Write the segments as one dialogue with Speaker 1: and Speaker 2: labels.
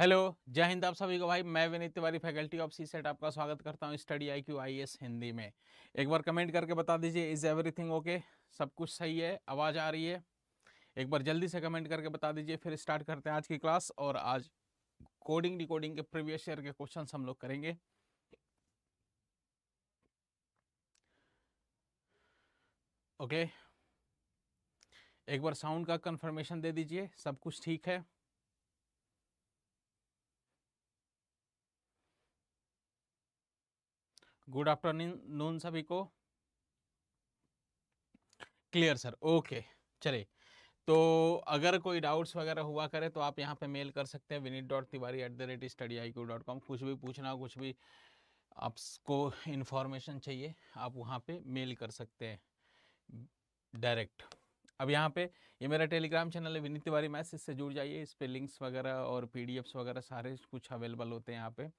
Speaker 1: Hello जय हिंद आप सभी को भाई मैं Vineet Tiwari faculty of C set आपका स्वागत करता हूं study I Q I S Hindi में एक बार कमेंट करके बता दीजिए इज़ एवरीथिंग ओके सब कुछ सही है आवाज़ आ रही है एक बार जल्दी से कमेंट करके बता दीजिए फिर स्टार्ट करते हैं आज की क्लास और आज कोडिंग डिकोडिंग के प्रीवियस ईयर के क्वेश्चन हम लोग करेंगे ओके एक बार साउंड का कंफर्मेशन दे दीजिए सब कुछ ठीक है गुड आफ्टरनून नून सभी को क्लियर सर ओके चले तो अगर कोई डाउट्स वगैरह हुआ करे तो आप यहाँ पे मेल कर सकते हैं Vineet dot Tiwari at the rate study I Q dot com कुछ भी पूछना कुछ भी आपको इन्फॉर्मेशन चाहिए आप वहाँ पे मेल कर सकते हैं डायरेक्ट अब यहाँ पे ये मेरा टेलीग्राम चैनल है विनीत तिवारी मैसेज इससे जुड़ जाइए इस पर लिंक्स वगैरह और पी वगैरह सारे कुछ अवेलेबल होते हैं यहाँ पे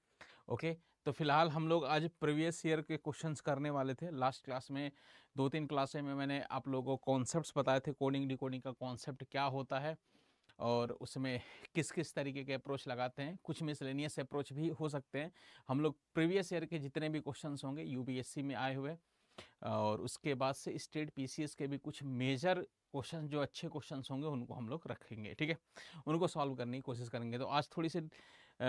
Speaker 1: ओके तो फिलहाल हम लोग आज प्रीवियस ईयर के क्वेश्चंस करने वाले थे लास्ट क्लास में दो तीन क्लासे में मैंने आप लोगों को कॉन्सेप्ट बताए थे कोडिंग डिकोडिंग का कॉन्सेप्ट क्या होता है और उसमें किस किस तरीके के अप्रोच लगाते हैं कुछ मिसलेनियस अप्रोच भी हो सकते हैं हम लोग प्रीवियस ईयर के जितने भी क्वेश्चंस होंगे यूपीएससी में आए हुए और उसके बाद से स्टेट पीसीएस के भी कुछ मेजर क्वेश्चन जो अच्छे क्वेश्चन होंगे उनको हम लोग रखेंगे ठीक है उनको सॉल्व करने की कोशिश करेंगे तो आज थोड़ी सी आ,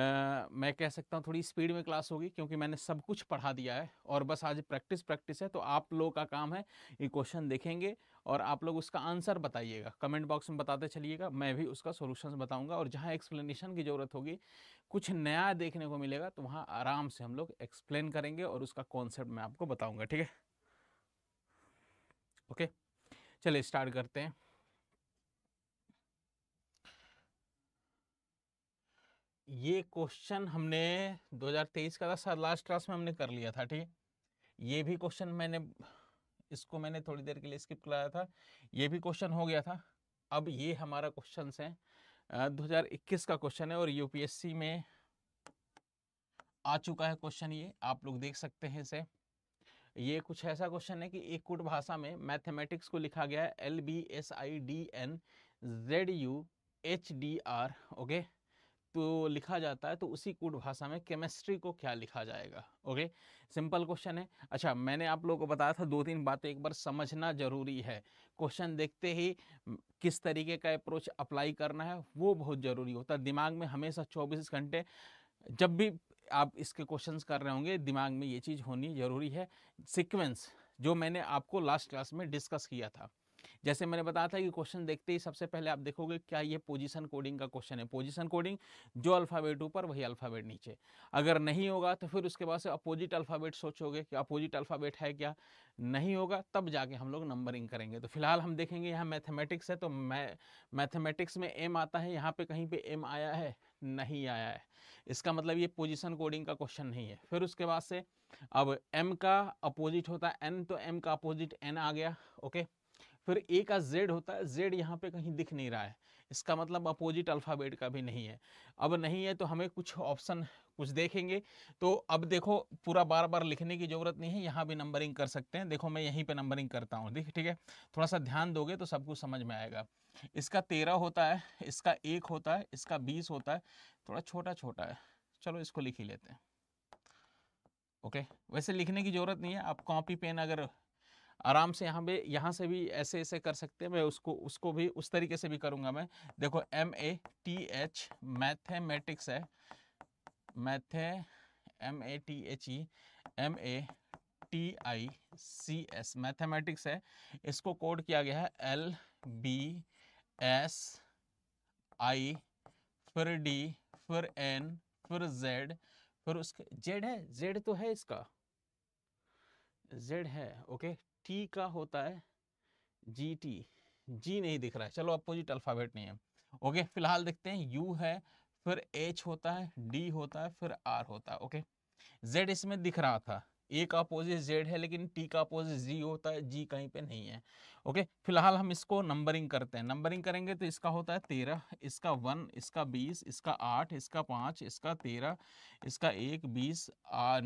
Speaker 1: मैं कह सकता हूँ थोड़ी स्पीड में क्लास होगी क्योंकि मैंने सब कुछ पढ़ा दिया है और बस आज प्रैक्टिस प्रैक्टिस है तो आप लोगों का काम है ये क्वेश्चन देखेंगे और आप लोग उसका आंसर बताइएगा कमेंट बॉक्स में बताते चलिएगा मैं भी उसका सोल्यूशन बताऊँगा और जहाँ एक्सप्लेनेशन की ज़रूरत होगी कुछ नया देखने को मिलेगा तो वहाँ आराम से हम लोग एक्सप्लेन करेंगे और उसका कॉन्सेप्ट मैं आपको बताऊँगा ठीक है ओके चलिए स्टार्ट करते हैं ये क्वेश्चन हमने 2023 का था लास्ट क्लास में हमने कर लिया था ठीक ये भी क्वेश्चन मैंने इसको मैंने थोड़ी देर के लिए स्किप कराया था ये भी क्वेश्चन हो गया था अब ये हमारा क्वेश्चन है 2021 का क्वेश्चन है और यूपीएससी में आ चुका है क्वेश्चन ये आप लोग देख सकते हैं इसे ये कुछ ऐसा क्वेश्चन है कि एक कुट भाषा में मैथमेटिक्स को लिखा गया है L B S I D N Z U H D R okay तो लिखा जाता है तो उसी कूट भाषा में केमिस्ट्री को क्या लिखा जाएगा ओके सिंपल क्वेश्चन है अच्छा मैंने आप लोगों को बताया था दो तीन बातें एक बार समझना जरूरी है क्वेश्चन देखते ही किस तरीके का अप्रोच अप्लाई करना है वो बहुत ज़रूरी होता है दिमाग में हमेशा चौबीस घंटे जब भी आप इसके क्वेश्चंस कर रहे होंगे दिमाग में ये चीज़ होनी ज़रूरी है सीक्वेंस जो मैंने आपको लास्ट क्लास में डिस्कस किया था जैसे मैंने बताया था कि क्वेश्चन देखते ही सबसे पहले आप देखोगे क्या ये पोजीशन कोडिंग का क्वेश्चन है पोजीशन कोडिंग जो अल्फ़ाबेट ऊपर वही अल्फ़ाबेट नीचे अगर नहीं होगा तो फिर उसके बाद से अपोजिट अल्फ़ाबेट सोचोगे कि अपोजिट अल्फ़ाबेट है क्या नहीं होगा तब जाके हम लोग नंबरिंग करेंगे तो फिलहाल हम देखेंगे यहाँ मैथमेटिक्स है तो मै मैथमेटिक्स में एम आता है यहाँ पे कहीं पर एम आया है नहीं आया है इसका मतलब ये पोजिशन कोडिंग का क्वेश्चन नहीं है फिर उसके बाद से अब एम का अपोजिट होता है एन तो एम का अपोजिट एन आ गया ओके फिर ए का जेड होता है जेड यहाँ पे कहीं दिख नहीं रहा है इसका मतलब अपोजिट अल्फ़ाबेट का भी नहीं है अब नहीं है तो हमें कुछ ऑप्शन कुछ देखेंगे तो अब देखो पूरा बार बार लिखने की ज़रूरत नहीं है यहाँ भी नंबरिंग कर सकते हैं देखो मैं यहीं पे नंबरिंग करता हूँ देख ठीक है थोड़ा सा ध्यान दोगे तो सब कुछ समझ में आएगा इसका तेरह होता है इसका एक होता है इसका बीस होता है थोड़ा छोटा छोटा है चलो इसको लिख ही लेते हैं ओके वैसे लिखने की ज़रूरत नहीं है आप कॉपी पेन अगर आराम से यहाँ पे यहाँ से भी ऐसे ऐसे कर सकते हैं मैं उसको उसको भी उस तरीके से भी करूँगा मैं देखो M A T H mathematics है मैथे M A T H E M A T I C S mathematics है इसको कोड किया गया है एल बी एस आई फिर डी फिर एन फिर जेड फिर उसके जेड है जेड तो है इसका जेड है ओके टी का होता है जी टी जी नहीं दिख रहा है चलो अपोजिट अल्फ़ाबेट नहीं है ओके फिलहाल देखते हैं यू है फिर एच होता है डी होता है फिर आर होता है ओके जेड इसमें दिख रहा था ए का अपोजिट जेड है लेकिन टी का अपोजिट जी होता है जी कहीं पे नहीं है ओके फिलहाल हम इसको नंबरिंग करते हैं नंबरिंग करेंगे तो इसका होता है तेरह इसका वन इसका बीस इसका आठ इसका पाँच इसका तेरह इसका एक बीस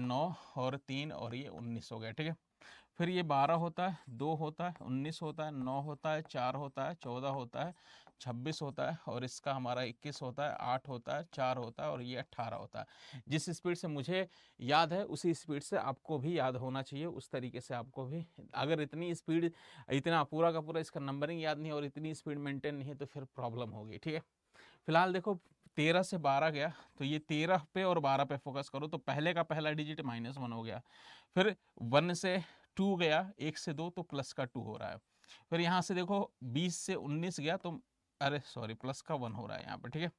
Speaker 1: नौ और तीन और ये उन्नीस हो गया ठीक है फिर ये बारह होता है दो होता है उन्नीस होता है नौ होता है चार होता है चौदह होता है छब्बीस होता है और इसका हमारा इक्कीस होता है आठ होता है चार होता है और ये अट्ठारह होता है जिस स्पीड से मुझे याद है उसी स्पीड से आपको भी याद होना चाहिए उस तरीके से आपको भी अगर इतनी स्पीड इतना पूरा का पूरा इसका नंबरिंग याद नहीं और इतनी स्पीड मेंटेन नहीं है तो फिर प्रॉब्लम होगी ठीक है फिलहाल देखो तेरह से बारह गया तो ये तेरह पे और बारह पे फोकस करो तो पहले का पहला डिजिट माइनस वन हो गया फिर वन से टू गया एक से दो तो प्लस का टू हो रहा है फिर यहाँ से देखो बीस से उन्नीस गया तो अरे सॉरी प्लस का वन हो रहा है यहाँ पर ठीक है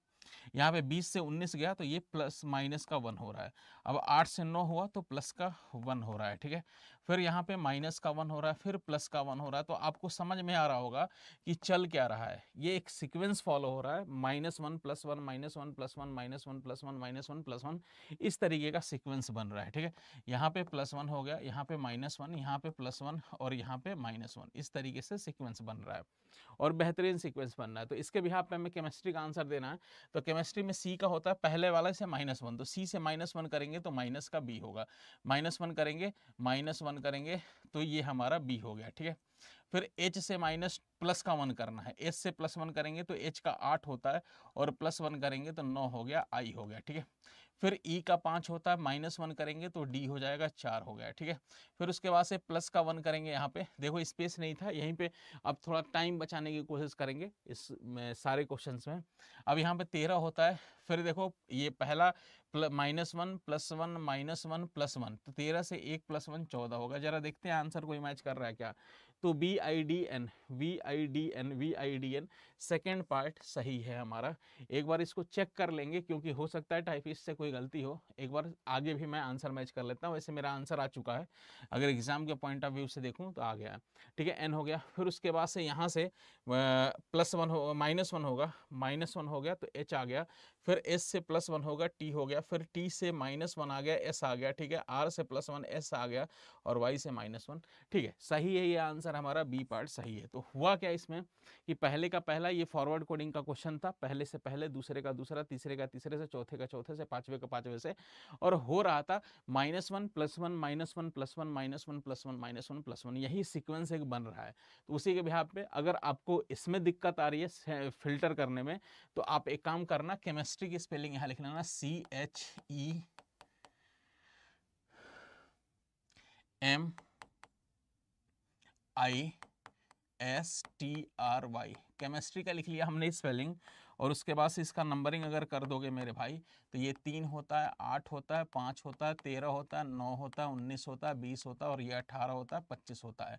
Speaker 1: यहाँ पे 20 से 19 गया तो ये प्लस माइनस का वन हो रहा है अब 8 से 9 हुआ तो प्लस का वन हो रहा है ठीक है फिर यहाँ पे माइनस का वन हो रहा है फिर प्लस का वन हो रहा है तो आपको समझ में आ रहा होगा कि चल क्या रहा है ये एक सीक्वेंस फॉलो हो रहा है minus one plus one minus one plus one minus one plus one minus one plus one इस तरीके का सीक्वेंस बन रहा है ठीक है यहाँ पे प्लस वन हो गया यहाँ पे माइनस वन यहाँ पे प्लस वन और यहाँ पे माइनस वन इस तरीके से सिक्वेंस बन रहा है और बेहतरीन सीक्वेंस बन रहा है तो इसके बिहार पे हमें केमिस्ट्री का आंसर देना है तो केमिस्ट्री में सी का होता है पहले वाला तो से माइनस वन तो सी से माइनस वन करेंगे तो माइनस का बी होगा माइनस वन करेंगे माइनस वन वन करेंगे तो ये हमारा बी हो गया ठीक है फिर एच से माइनस प्लस का वन करना है एच से प्लस वन करेंगे तो एच का आठ होता है और प्लस वन करेंगे तो नौ हो गया आई हो गया ठीक है फिर ई e का पाँच होता है माइनस वन करेंगे तो डी हो जाएगा चार हो गया ठीक है फिर उसके बाद से प्लस का वन करेंगे यहाँ पे देखो स्पेस नहीं था यहीं पे अब थोड़ा टाइम बचाने की कोशिश करेंगे इस में सारे क्वेश्चन में अब यहाँ पे तेरह होता है फिर देखो ये पहला minus one plus one minus one plus one तो तेरह से एक प्लस वन चौदह होगा जरा देखते हैं आंसर कोई मैच कर रहा है क्या तो V I D N V I D N V I D N second part सही है हमारा एक बार इसको चेक कर लेंगे क्योंकि हो सकता है टाइप इससे कोई गलती हो एक बार आगे भी मैं आंसर मैच कर लेता हूँ वैसे मेरा आंसर आ चुका है अगर एग्जाम के पॉइंट ऑफ व्यू से देखूँ तो आ गया ठीक है एन हो गया फिर उसके बाद से यहाँ से प्लस वन हो माइनस वन होगा माइनस वन हो गया तो एच आ गया फिर एस से प्लस वन होगा टी हो गया फिर टी से माइनस वन आ गया एस आ गया ठीक है आर से प्लस वन एस आ गया और वाई से माइनस वन ठीक है सही है ये आंसर आंसर हमारा बी पार्ट सही है तो हुआ क्या इसमें कि पहले का पहला ये फॉरवर्ड कोडिंग का क्वेश्चन था पहले से पहले दूसरे का दूसरा तीसरे का तीसरे से चौथे का चौथे से पांचवे का पांचवे से और हो रहा था minus one plus one minus one plus one minus one plus one minus one plus one यही सिक्वेंस एक बन रहा है तो उसी के बिहार पर अगर आपको इसमें दिक्कत आ रही है फिल्टर करने में तो आप एक काम करना केमिस्ट्री की स्पेलिंग यहाँ लिख लेना C H E M I S T R Y chemistry का लिख लिया हमने स्पेलिंग और उसके बाद से इसका नंबरिंग अगर कर दोगे मेरे भाई तो ये तीन होता है आठ होता है पाँच होता है तेरह होता है नौ होता है उन्नीस होता है बीस होता है और ये अठारह होता है पच्चीस होता है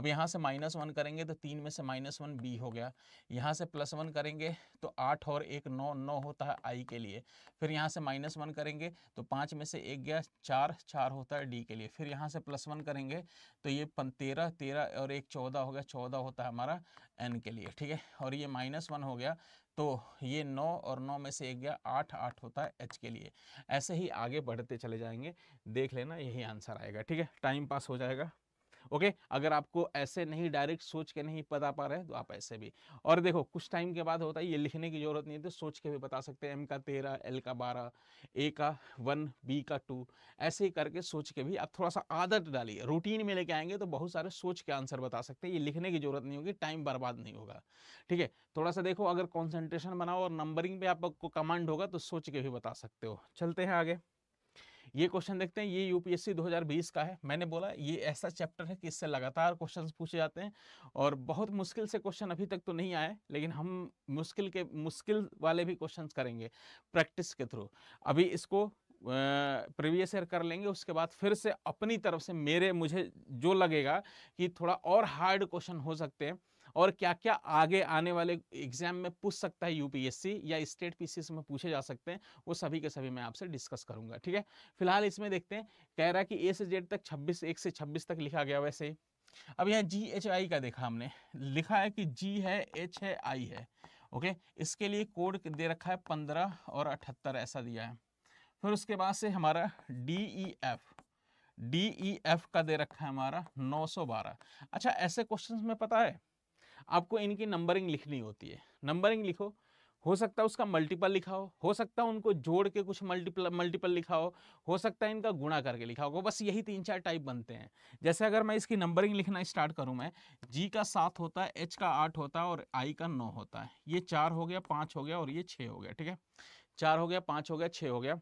Speaker 1: अब यहाँ से माइनस वन करेंगे तो तीन में से माइनस वन बी हो गया यहाँ से प्लस वन करेंगे तो आठ और एक नौ नौ होता है आई के लिए फिर यहाँ से माइनस वन करेंगे तो पाँच में से एक गया चार चार होता है डी के लिए फिर यहाँ से प्लस वन करेंगे तो ये तेरह तेरह और एक चौदह हो गया चौदह होता है हमारा एन के लिए ठीक है और ये माइनस वन हो गया तो ये नौ और नौ में से एक गया आठ आठ होता है एच के लिए ऐसे ही आगे बढ़ते चले जाएंगे देख लेना यही आंसर आएगा ठीक है टाइम पास हो जाएगा ओके अगर आपको ऐसे नहीं डायरेक्ट सोच के नहीं बता पा रहे हैं तो आप ऐसे भी और देखो कुछ टाइम के बाद होता है ये लिखने की जरूरत नहीं है तो सोच के भी बता सकते हैं एम का तेरह एल का बारह ए का वन बी का टू ऐसे ही करके सोच के भी आप थोड़ा सा आदत डालिए रूटीन में लेके आएंगे तो बहुत सारे सोच के आंसर बता सकते हैं ये लिखने की जरूरत नहीं होगी टाइम बर्बाद नहीं होगा ठीक है थोड़ा सा देखो अगर कॉन्सेंट्रेशन बनाओ और नंबरिंग पे आपको कमांड होगा तो सोच के भी बता सकते हो चलते हैं आगे ये क्वेश्चन देखते हैं ये यूपीएससी 2020 का है मैंने बोला ये ऐसा चैप्टर है कि इससे लगातार क्वेश्चन पूछे जाते हैं और बहुत मुश्किल से क्वेश्चन अभी तक तो नहीं आए लेकिन हम मुश्किल के मुश्किल वाले भी क्वेश्चन करेंगे प्रैक्टिस के थ्रू अभी इसको प्रीवियस ईयर कर लेंगे उसके बाद फिर से अपनी तरफ से मेरे मुझे जो लगेगा कि थोड़ा और हार्ड क्वेश्चन हो सकते हैं और क्या क्या आगे आने वाले एग्जाम में पूछ सकता है यूपीएससी या स्टेट पीसीएस में पूछे जा सकते हैं वो सभी के सभी मैं आपसे डिस्कस करूंगा ठीक है फिलहाल इसमें देखते हैं कह रहा है कि ए से जेड तक छब्बीस एक से छब्बीस तक लिखा गया वैसे ही अब यहाँ जी एच आई का देखा हमने लिखा है कि जी है एच है आई है ओके इसके लिए कोड दे रखा है पंद्रह और अठहत्तर ऐसा दिया है फिर उसके बाद से हमारा D E F D E F का दे रखा है हमारा नौ सौ बारह अच्छा ऐसे क्वेश्चन में पता है आपको इनकी नंबरिंग लिखनी होती है नंबरिंग लिखो हो सकता है उसका मल्टीपल लिखा हो हो सकता है उनको जोड़ के कुछ मल्टीपल मल्टीपल लिखा हो हो सकता है इनका गुणा करके लिखा हो बस यही तीन चार टाइप बनते हैं जैसे अगर मैं इसकी नंबरिंग लिखना स्टार्ट करूं मैं जी का सात होता है एच का आठ होता है और आई का नौ होता है ये चार हो गया पाँच हो गया और ये छः हो गया ठीक है चार हो गया पाँच हो गया छः हो गया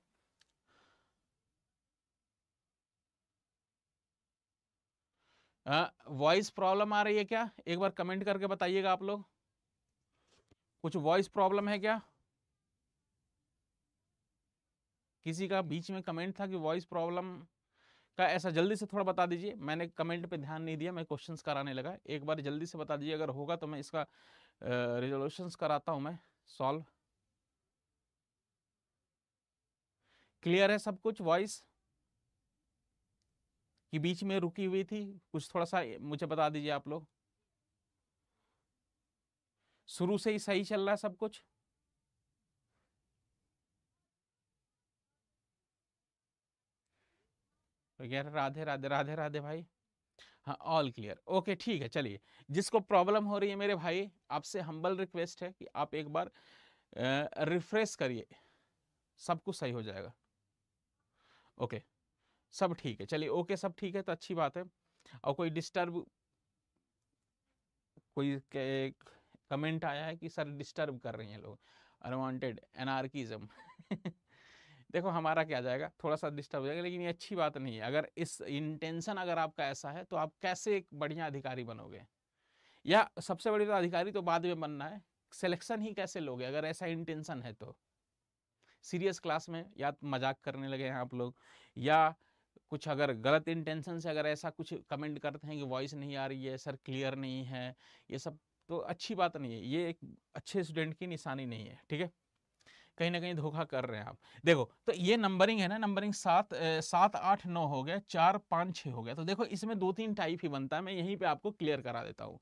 Speaker 1: वॉइस प्रॉब्लम आ रही है क्या एक बार कमेंट करके बताइएगा आप लोग कुछ वॉइस प्रॉब्लम है क्या किसी का बीच में कमेंट था कि वॉइस प्रॉब्लम का ऐसा जल्दी से थोड़ा बता दीजिए मैंने कमेंट पे ध्यान नहीं दिया मैं क्वेश्चंस कराने लगा एक बार जल्दी से बता दीजिए अगर होगा तो मैं इसका रिजोल्यूशंस कराता हूँ मैं सॉल्व क्लियर है सब कुछ वॉइस कि बीच में रुकी हुई थी कुछ थोड़ा सा मुझे बता दीजिए आप लोग शुरू से ही सही चल रहा है सब कुछ वगैरह तो राधे राधे राधे राधे भाई हाँ ऑल क्लियर ओके ठीक है चलिए जिसको प्रॉब्लम हो रही है मेरे भाई आपसे हम्बल रिक्वेस्ट है कि आप एक बार रिफ्रेश करिए सब कुछ सही हो जाएगा ओके सब ठीक है चलिए ओके सब ठीक है तो अच्छी बात है और कोई डिस्टर्ब कोई कमेंट आया है कि सर डिस्टर्ब कर रही हैं लोग अनवांटेड एनार्किज्म देखो हमारा क्या जाएगा थोड़ा सा डिस्टर्ब हो जाएगा लेकिन ये अच्छी बात नहीं है अगर इस इंटेंशन अगर आपका ऐसा है तो आप कैसे एक बढ़िया अधिकारी बनोगे या सबसे बड़ी तो अधिकारी तो बाद में बनना है सिलेक्शन ही कैसे लोगे अगर ऐसा इंटेंशन है तो सीरियस क्लास में या मजाक करने लगे हैं आप लोग या कुछ अगर गलत इंटेंशन से अगर ऐसा कुछ कमेंट करते हैं कि वॉइस नहीं आ रही है सर क्लियर नहीं है ये सब तो अच्छी बात नहीं है ये एक अच्छे स्टूडेंट की निशानी नहीं है ठीक है कहीं ना कहीं धोखा कर रहे हैं आप देखो तो ये नंबरिंग है ना नंबरिंग सात सात आठ नौ हो गया चार पाँच छः हो गया तो देखो इसमें दो तीन टाइप ही बनता है मैं यहीं पे आपको क्लियर करा देता हूँ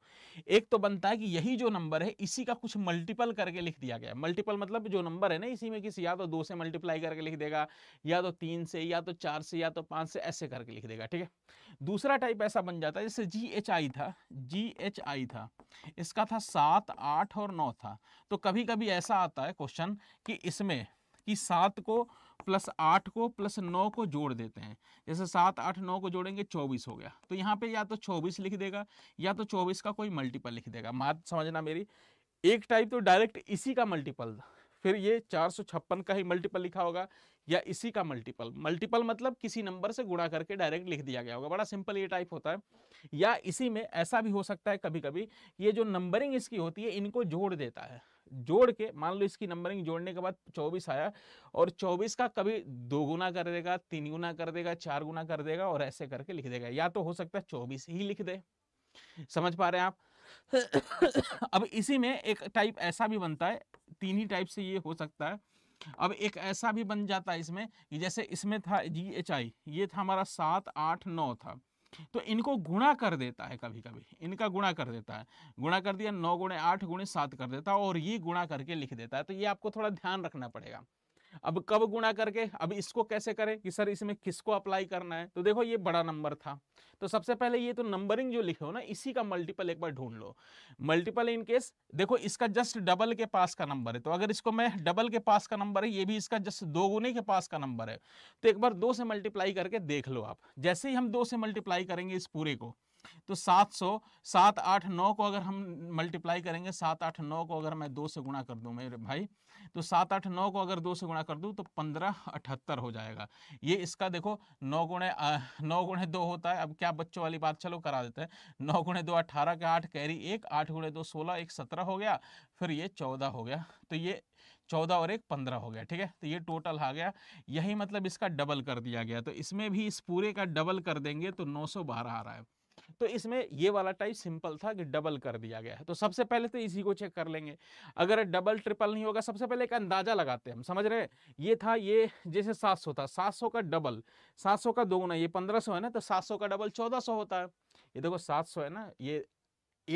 Speaker 1: एक तो बनता है कि यही जो नंबर है इसी का कुछ मल्टीपल करके लिख दिया गया मल्टीपल मतलब जो नंबर है ना इसी में किसी या तो दो से मल्टीप्लाई करके लिख देगा या तो तीन से या तो चार से या तो पाँच से ऐसे करके लिख देगा ठीक है दूसरा टाइप ऐसा बन जाता है जैसे जी था जी था इसका था सात आठ और नौ था तो कभी कभी ऐसा आता है क्वेश्चन कि इसमें कि सात को प्लस आठ को प्लस नौ को जोड़ देते हैं जैसे सात आठ नौ को जोड़ेंगे चौबीस हो गया तो यहाँ पे या तो चौबीस लिख देगा या तो चौबीस का कोई मल्टीपल लिख देगा मात समझना मेरी एक टाइप तो डायरेक्ट इसी का मल्टीपल था फिर ये चार सौ छप्पन का ही मल्टीपल लिखा होगा या इसी का मल्टीपल मल्टीपल मतलब किसी नंबर से गुणा करके डायरेक्ट लिख दिया गया होगा बड़ा सिंपल ये टाइप होता है या इसी में ऐसा भी हो सकता है कभी कभी ये जो नंबरिंग इसकी होती है इनको जोड़ देता है जोड़ के मान लो इसकी नंबरिंग जोड़ने के बाद 24 आया और 24 का कभी दो गुना कर देगा तीन गुना कर देगा चार गुना कर देगा और ऐसे करके लिख देगा या तो हो सकता है 24 ही लिख दे समझ पा रहे हैं आप अब इसी में एक टाइप ऐसा भी बनता है तीन ही टाइप से ये हो सकता है अब एक ऐसा भी बन जाता है इसमें कि जैसे इसमें था जी एच आई ये था हमारा सात आठ नौ था तो इनको गुणा कर देता है कभी कभी इनका गुणा कर देता है गुणा कर दिया नौ गुणे आठ गुणे सात कर देता है और ये गुणा करके लिख देता है तो ये आपको थोड़ा ध्यान रखना पड़ेगा अब कब गुणा करके अब इसको कैसे करें कि सर इसमें किसको अप्लाई करना है तो देखो ये बड़ा नंबर था तो सबसे पहले ये तो नंबरिंग जो लिखे हो ना इसी का मल्टीपल एक बार ढूंढ लो मल्टीपल इन केस देखो इसका जस्ट डबल के पास का नंबर है तो अगर इसको मैं डबल के पास का नंबर है ये भी इसका जस्ट दो गुने के पास का नंबर है तो एक बार दो से मल्टीप्लाई करके देख लो आप जैसे ही हम दो से मल्टीप्लाई करेंगे इस पूरे को तो 700 सात आठ नौ को अगर हम मल्टीप्लाई करेंगे सात आठ नौ को अगर मैं दो से गुणा कर दूं मेरे भाई तो सात आठ नौ को अगर दो से गुणा कर दूं तो पंद्रह अठहत्तर हो जाएगा ये इसका देखो नौ गुणे नौ गुणे दो होता है अब क्या बच्चों वाली बात चलो करा देते हैं नौ गुणे दो अठारह के आठ कैरी एक आठ गुणे दो सोलह एक सत्रह हो गया फिर ये चौदह हो गया तो ये चौदह और एक पंद्रह हो गया ठीक है तो ये टोटल आ गया यही मतलब इसका डबल कर दिया गया तो इसमें भी इस पूरे का डबल कर देंगे तो नौ सौ बारह आ रहा है तो इसमें ये वाला टाइप सिंपल था कि डबल कर दिया गया है तो सबसे पहले तो इसी को चेक कर लेंगे अगर डबल ट्रिपल नहीं होगा सबसे पहले एक अंदाजा लगाते हैं हम समझ रहे हैं ये था ये जैसे 700 था 700 का डबल 700 का दोगुना ये 1500 है ना तो 700 का डबल 1400 होता है ये देखो 700 है ना ये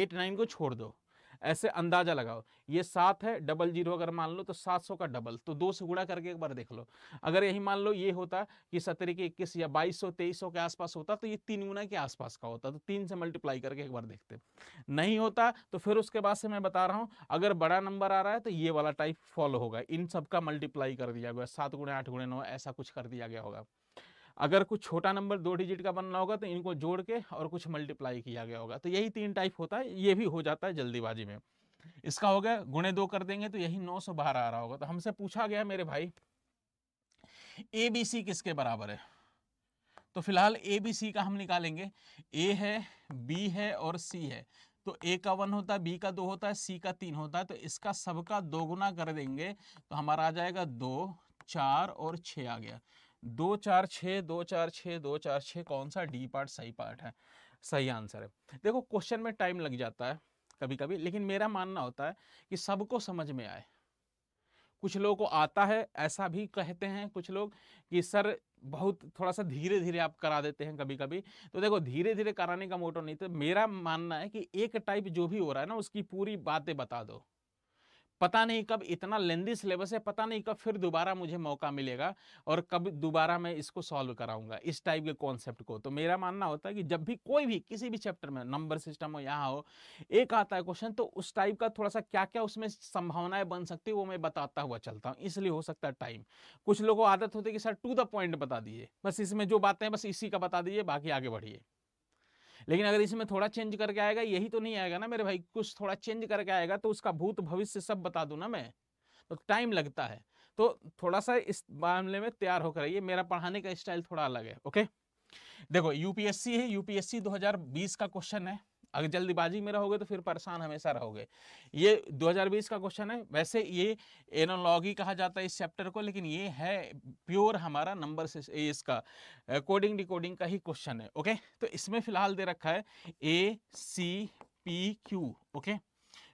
Speaker 1: एट नाइन को छोड़ दो ऐसे अंदाजा लगाओ ये सात है डबल जीरो अगर मान लो तो सात सौ का डबल तो दो से गुणा करके एक बार देख लो अगर यही मान लो ये होता कि सत्रह के इक्कीस या बाईस सौ तेईस सौ के आसपास होता तो ये तीन गुना के आसपास का होता तो तीन से मल्टीप्लाई करके एक बार देखते नहीं होता तो फिर उसके बाद से मैं बता रहा हूँ अगर बड़ा नंबर आ रहा है तो ये वाला टाइप फॉलो होगा इन सबका मल्टीप्लाई कर दिया गया सात गुणे आठ गुणे नौ ऐसा कुछ कर दिया गया होगा अगर कुछ छोटा नंबर दो डिजिट का बनना होगा तो इनको जोड़ के और कुछ मल्टीप्लाई किया गया होगा तो यही तीन टाइप होता है ये भी हो जाता है जल्दीबाजी में इसका हो गया गुणे दो कर देंगे तो यही नौ सौ बाहर आ रहा होगा तो हमसे पूछा गया मेरे भाई ए बी सी किसके बराबर है तो फिलहाल ए बी सी का हम निकालेंगे ए है बी है और सी है तो ए का वन होता है बी का दो होता है सी का तीन होता है तो इसका सबका दोगुना कर देंगे तो हमारा आ जाएगा दो चार और छः आ गया दो चार छः दो चार छः दो चार छः कौन सा डी पार्ट सही पार्ट है सही आंसर है देखो क्वेश्चन में टाइम लग जाता है कभी कभी लेकिन मेरा मानना होता है कि सबको समझ में आए कुछ लोगों को आता है ऐसा भी कहते हैं कुछ लोग कि सर बहुत थोड़ा सा धीरे धीरे आप करा देते हैं कभी कभी तो देखो धीरे धीरे कराने का मोटो नहीं तो मेरा मानना है कि एक टाइप जो भी हो रहा है ना उसकी पूरी बातें बता दो पता नहीं कब इतना लेंदी सिलेबस है पता नहीं कब फिर दोबारा मुझे मौका मिलेगा और कब दोबारा मैं इसको सॉल्व कराऊंगा इस टाइप के कॉन्सेप्ट को तो मेरा मानना होता है कि जब भी कोई भी किसी भी चैप्टर में नंबर सिस्टम हो यहाँ हो एक आता है क्वेश्चन तो उस टाइप का थोड़ा सा क्या क्या उसमें संभावनाएं बन सकती है वो मैं बताता हुआ चलता हूँ इसलिए हो सकता है टाइम कुछ लोगों को आदत होती है कि सर टू द पॉइंट बता दीजिए बस इसमें जो बातें बस इसी का बता दीजिए बाकी आगे बढ़िए लेकिन अगर इसमें थोड़ा चेंज करके आएगा यही तो नहीं आएगा ना मेरे भाई कुछ थोड़ा चेंज करके आएगा तो उसका भूत भविष्य सब बता दूँ ना मैं तो टाइम लगता है तो थोड़ा सा इस मामले में तैयार होकर आइए मेरा पढ़ाने का स्टाइल थोड़ा अलग है ओके देखो यूपीएससी है यूपीएससी 2020 का क्वेश्चन है अगर जल्दबाजी में रहोगे तो फिर परेशान हमेशा रहोगे ये 2020 का क्वेश्चन है वैसे ये एनोलॉगी कहा जाता है इस चैप्टर को लेकिन ये है प्योर हमारा नंबर इसका कोडिंग डिकोडिंग का ही क्वेश्चन है ओके तो इसमें फिलहाल दे रखा है A C P Q okay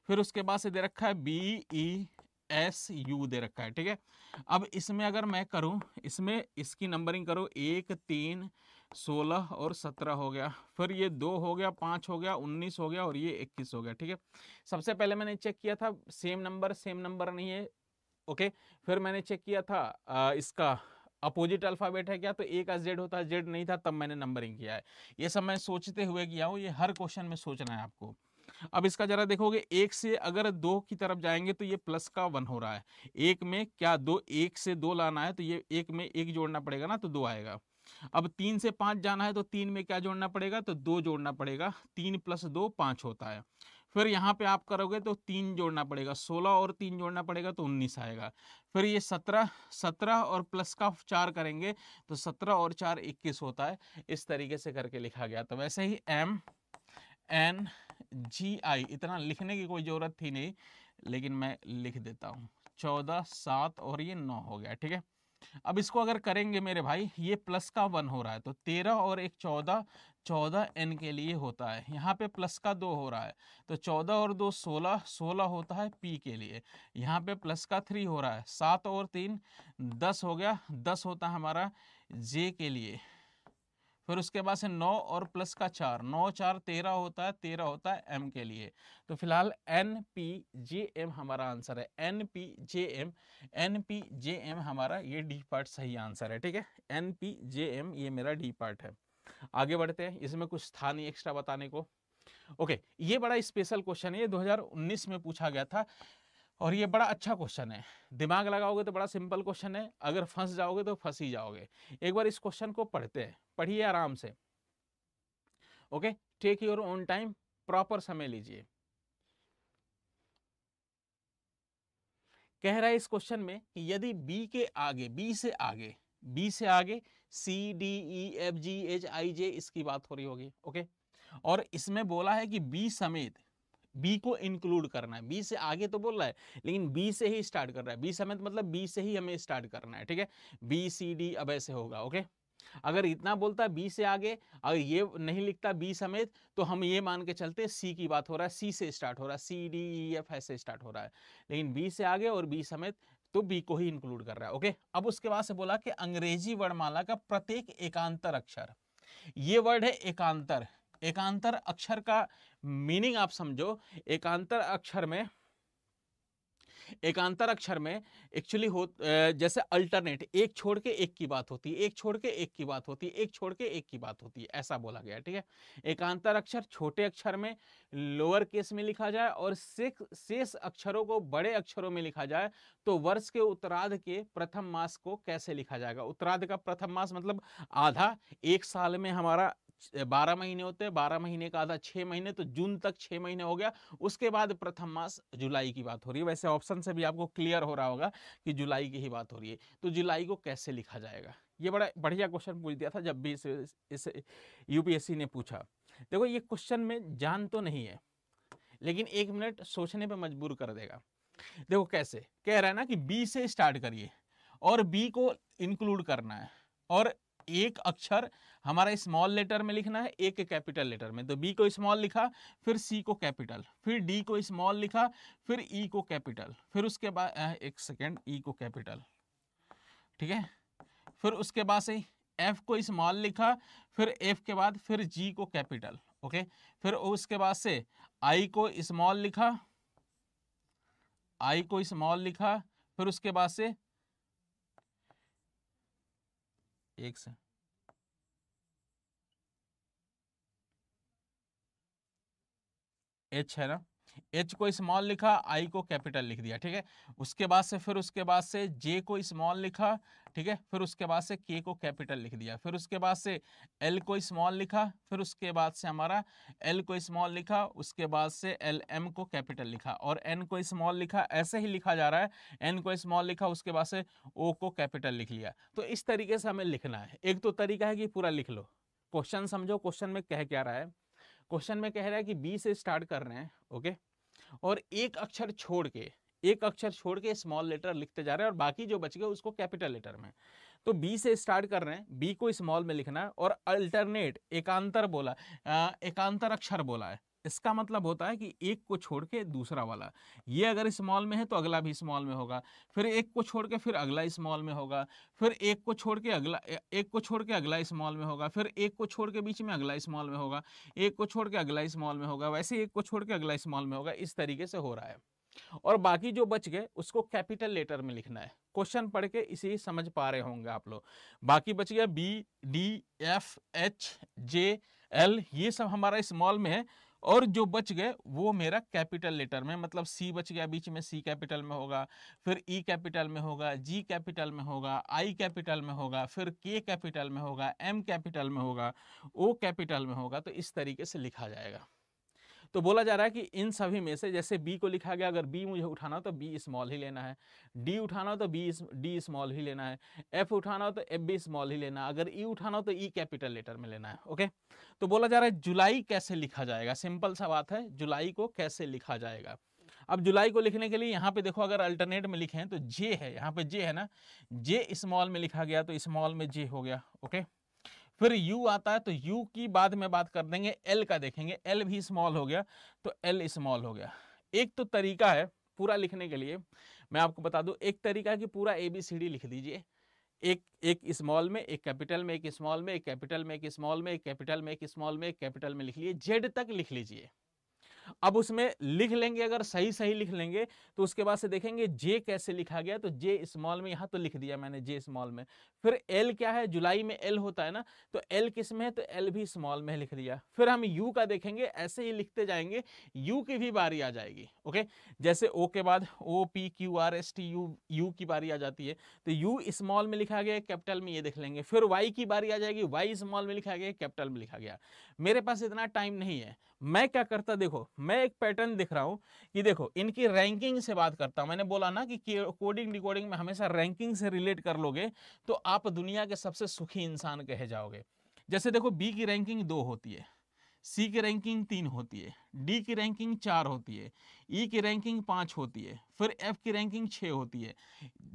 Speaker 1: फिर उसके बाद से दे रखा है बी ई एस यू दे रखा है ठीक है अब इसमें अगर मैं करूं इसमें इसकी नंबरिंग करूँ एक तीन सोलह और सत्रह हो गया फिर ये दो हो गया पाँच हो गया उन्नीस हो गया और ये इक्कीस हो गया ठीक है सबसे पहले मैंने चेक किया था सेम नंबर सेम नंबर नहीं है ओके फिर मैंने चेक किया था आ, इसका अपोजिट अल्फाबेट है क्या तो ए का जेड होता है जेड नहीं था तब मैंने नंबरिंग किया है ये सब मैं सोचते हुए किया हूँ ये हर क्वेश्चन में सोचना है आपको अब इसका जरा देखोगे एक से अगर दो की तरफ जाएंगे तो ये प्लस का वन हो रहा है एक में क्या दो एक से दो लाना है तो ये एक में एक जोड़ना पड़ेगा ना तो दो आएगा अब तीन से पाँच जाना है तो तीन में क्या जोड़ना पड़ेगा तो दो जोड़ना पड़ेगा तीन प्लस दो पाँच होता है फिर यहाँ पे आप करोगे तो तीन जोड़ना पड़ेगा सोलह और तीन जोड़ना पड़ेगा तो उन्नीस आएगा फिर ये सत्रह सत्रह और प्लस का चार करेंगे तो सत्रह और चार इक्कीस होता है इस तरीके से करके लिखा गया तो वैसे ही एम एन जी आई इतना लिखने की कोई ज़रूरत थी नहीं लेकिन मैं लिख देता हूँ चौदह सात और ये नौ हो गया ठीक है अब इसको अगर करेंगे मेरे भाई ये प्लस का वन हो रहा है तो तेरह और एक चौदह चौदह एन के लिए होता है यहाँ पे प्लस का दो हो रहा है तो चौदह और दो सोलह सोलह होता है पी के लिए यहाँ पे प्लस का थ्री हो रहा है सात और तीन दस हो गया दस होता है हमारा जे के लिए फिर उसके बाद से नौ और प्लस का चार नौ चार तेरह होता है तेरह होता है एम के लिए तो फिलहाल एन पी जे एम हमारा आंसर है N P J M N P J M हमारा ये डी पार्ट सही आंसर है ठीक है एन पी जे एम ये मेरा डी पार्ट है आगे बढ़ते हैं इसमें कुछ था नहीं एक्स्ट्रा बताने को ओके okay, ये बड़ा स्पेशल क्वेश्चन है ये 2019 में पूछा गया था और ये बड़ा अच्छा क्वेश्चन है दिमाग लगाओगे तो बड़ा सिंपल क्वेश्चन है अगर फंस जाओगे तो फंस ही जाओगे एक बार इस क्वेश्चन को पढ़ते हैं पढ़िए आराम से okay take your own time proper समय लीजिए कह रहा है इस क्वेश्चन में कि यदि बी के आगे बी से आगे बी से आगे C D E F G H I J इसकी बात हो रही होगी ओके और इसमें बोला है कि बी समेत बी को इंक्लूड करना है बी से आगे तो बोल रहा है लेकिन बी से ही स्टार्ट कर रहा है बी समेत मतलब बी से ही हमें स्टार्ट करना है ठीक है बी सी डी अब ऐसे होगा ओके अगर इतना बोलता बी से आगे अगर ये नहीं लिखता बी समेत तो हम ये मान के चलते सी की बात हो रहा है सी से स्टार्ट हो रहा है सी डी ई एफ ऐसे स्टार्ट हो रहा है लेकिन बी से आगे और बी समेत तो बी को ही इंक्लूड कर रहा है ओके अब उसके बाद से बोला कि अंग्रेजी वर्णमाला का प्रत्येक एकांतर अक्षर ये वर्ड है एकांतर एकांतर अक्षर का मीनिंग आप समझो एकांतर अक्षर में एकांतर अक्षर में एक्चुअली हो जैसे अल्टरनेट एक छोड़ के एक की बात होती है एक छोड़ के एक की बात होती है एक छोड़ के एक की बात होती है ऐसा बोला गया ठीक है एकांतर अक्षर छोटे अक्षर में लोअर केस में लिखा जाए और शेष अक्षरों को बड़े अक्षरों में लिखा जाए तो वर्ष के उत्तराध के प्रथम मास को कैसे लिखा जाएगा उत्तराध का प्रथम मास मतलब आधा एक साल में हमारा बारह महीने होते हैं बारह महीने का आधा छः महीने तो जून तक छः महीने हो गया उसके बाद प्रथम मास जुलाई की बात हो रही है वैसे ऑप्शन से भी आपको क्लियर हो रहा होगा कि जुलाई की ही बात हो रही है तो जुलाई को कैसे लिखा जाएगा ये बड़ा बढ़िया क्वेश्चन पूछ दिया था जब भी इस, इस यूपीएससी ने पूछा देखो ये क्वेश्चन में जान तो नहीं है लेकिन एक मिनट सोचने पर मजबूर कर देगा देखो कैसे कह रहा है ना कि बी से स्टार्ट करिए और बी को इंक्लूड करना है और एक अक्षर अच्छा हमारा स्मॉल लेटर में लिखना है ए के कैपिटल लेटर में तो बी को स्मॉल लिखा फिर सी को कैपिटल फिर डी को स्मॉल लिखा फिर ई e को कैपिटल फिर उसके बाद एक सेकेंड ई e को कैपिटल ठीक है फिर उसके बाद से एफ को स्मॉल लिखा फिर एफ के बाद फिर जी को कैपिटल ओके फिर उसके बाद से आई को स्मॉल लिखा आई को स्मॉल लिखा फिर उसके बाद से एक से एच है ना एच को स्मॉल लिखा आई को कैपिटल लिख दिया ठीक है उसके बाद से फिर उसके बाद से जे को स्मॉल लिखा ठीक है फिर उसके बाद से के को कैपिटल लिख दिया फिर उसके बाद से एल को स्मॉल लिखा फिर उसके बाद से हमारा एल को स्मॉल लिखा उसके बाद से एल एम को कैपिटल लिखा और एन को स्मॉल लिखा ऐसे ही लिखा जा रहा है एन को स्मॉल लिखा उसके बाद से ओ को कैपिटल लिख लिया तो इस तरीके से हमें लिखना है एक तो तरीका है कि पूरा लिख लो क्वेश्चन समझो क्वेश्चन में कह क्या रहा है क्वेश्चन में कह रहा है कि बी से स्टार्ट कर रहे हैं ओके और एक अक्षर छोड़ के एक अक्षर छोड़ के स्मॉल लेटर लिखते जा रहे हैं और बाकी जो बच गए उसको कैपिटल लेटर में तो बी से स्टार्ट कर रहे हैं बी को स्मॉल में लिखना है और अल्टरनेट एकांतर बोला एकांतर अक्षर बोला है इसका मतलब होता है कि एक को छोड़ के दूसरा वाला ये अगर स्मॉल में है तो अगला भी स्मॉल में होगा फिर एक को छोड़ के फिर अगला स्मॉल में होगा फिर एक को छोड़ के अगला एक को छोड़ के अगला स्मॉल में होगा फिर एक को छोड़ के बीच में अगला स्मॉल में होगा एक को छोड़ के अगला स्मॉल में होगा वैसे एक को छोड़ के अगला स्मॉल में होगा इस तरीके से हो रहा है और बाकी जो बच गए उसको कैपिटल लेटर में लिखना है क्वेश्चन पढ़ के इसे समझ पा रहे होंगे आप लोग बाकी बच गया B D F H J L ये सब हमारा स्मॉल में है और जो बच गए वो मेरा कैपिटल लेटर में मतलब सी बच गया बीच में सी कैपिटल में होगा फिर ई e कैपिटल में होगा जी कैपिटल में होगा आई कैपिटल में होगा फिर के कैपिटल में होगा एम कैपिटल में होगा ओ कैपिटल में होगा तो इस तरीके से लिखा जाएगा तो बोला जा रहा है कि इन सभी में से जैसे बी को लिखा गया अगर बी मुझे उठाना हो तो बी स्मॉल ही लेना है डी उठाना हो तो बी डी स्मॉल ही लेना है एफ उठाना हो तो एफ बी स्मॉल ही लेना है अगर ई e उठाना हो तो ई कैपिटल लेटर में लेना है ओके तो बोला जा रहा है जुलाई कैसे लिखा जाएगा सिंपल सा बात है जुलाई को कैसे लिखा जाएगा अब जुलाई को लिखने के लिए यहाँ पे देखो अगर अल्टरनेट में लिखे हैं तो जे है यहाँ पे जे है ना जे स्मॉल में लिखा गया तो स्मॉल में जे हो गया ओके okay? फिर U आता है तो U की बाद में बात कर देंगे L का देखेंगे L भी स्मॉल हो गया तो L स्मॉल हो गया एक तो तरीका है पूरा लिखने के लिए मैं आपको बता दूं एक तरीका है कि पूरा ए बी सी डी लिख दीजिए एक एक स्मॉल में एक कैपिटल में एक स्मॉल में एक कैपिटल में एक स्मॉल में एक कैपिटल में एक स्मॉल में एक कैपिटल में लिख लीजिए जेड तक लिख लीजिए अब उसमें लिख लेंगे अगर सही सही लिख लेंगे तो उसके बाद से देखेंगे जे कैसे लिखा गया तो जे स्मॉल में यहाँ तो लिख दिया मैंने जे स्मॉल में फिर एल क्या है जुलाई में एल होता है ना तो एल किस में है तो एल भी स्मॉल में लिख दिया फिर हम यू का देखेंगे ऐसे ही लिखते जाएंगे यू की भी बारी आ जाएगी ओके जैसे ओ के बाद O P Q R S T U U की बारी आ जाती है तो यू स्मॉल में लिखा गया कैपिटल में ये देख लेंगे फिर वाई की बारी आ जाएगी वाई स्मॉल में लिखा गया कैपिटल में लिखा गया मेरे पास इतना टाइम नहीं है मैं क्या करता देखो मैं एक पैटर्न दिख रहा हूँ कि देखो इनकी रैंकिंग से बात करता हूँ मैंने बोला ना कि कोडिंग डिकोडिंग में हमेशा रैंकिंग से रिलेट कर लोगे तो आप दुनिया के सबसे सुखी इंसान कहे जाओगे जैसे देखो बी की रैंकिंग दो होती है सी की रैंकिंग तीन होती है डी की रैंकिंग चार होती है ई e की रैंकिंग पाँच होती है फिर एफ की रैंकिंग छः होती है